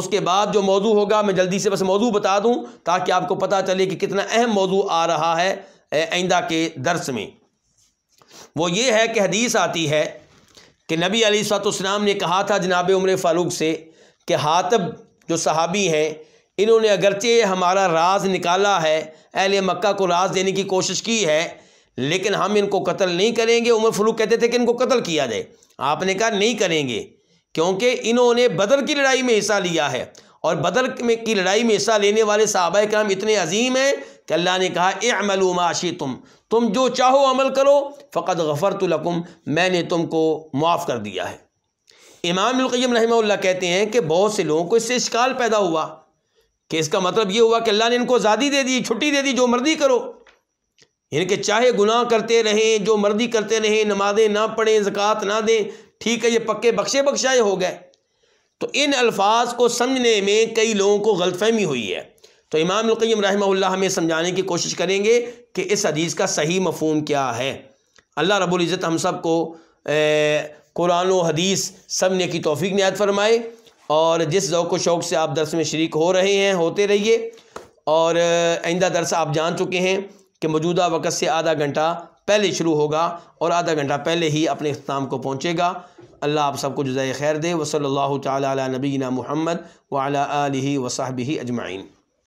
उसके बाद जो मौजू होगा मैं जल्दी से बस मौजू बता दूँ ताकि आपको पता चले कि कितना अहम मौजू आ रहा है आइंदा के दर्स में वो ये है कि हदीस आती है कि नबी अली ने कहा था जनाब उम्र फ़ारूक से कि हातब जो सहाबी हैं इन्होंने अगरचे हमारा राज निकाला है अहल मक्का को राज देने की कोशिश की है लेकिन हम इनको कत्ल नहीं करेंगे उमर फलूक कहते थे कि इनको कत्ल किया जाए आपने कहा नहीं करेंगे क्योंकि इन्होंने बदर की लड़ाई में हिस्सा लिया है और बदर में की लड़ाई में हिस्सा लेने वाले साहबा कराम इतने अजीम हैं कि अल्लाह ने कहा ए उमाशी तुम तुम जो चाहो अमल करो फ़कत गफ़र लकुम मैंने तुमको माफ़ कर दिया है इमाम इमामकम कहते हैं कि बहुत से लोगों को इससे शिकाल पैदा हुआ कि इसका मतलब ये हुआ कि अल्लाह ने इनको आज़ादी दे दी छुट्टी दे दी जो मर्जी करो इनके चाहे गुनाह करते रहें जो मर्जी करते रहें नमाजें ना पढ़ें ज़क़़त ना दें ठीक है ये पक्के बख्शे बख्शाए हो गए तो इन अल्फाज को समझने में कई लोगों को गलतफहमी हुई है तो इमाम लकयम रहमल्ला हमें समझाने की कोशिश करेंगे कि इस हदीस का सही मफहम क्या है अल्लाह रबुल्ज़त हम सब को कुरान हदीस समझने की तोफ़ी नायत फरमाए और जिस ओक़ शौक़ से आप दर्स में शरीक हो रहे हैं होते रहिए और आइंदा दर्स आप जान चुके हैं कि मौजूदा वक़्त से आधा घंटा पहले शुरू होगा और आधा घंटा पहले ही अपने अख्ताम को पहुँचेगा अल्लाह आप सबको जजाय खैर दे वसल तबीना महमद वाली ही अजमाइन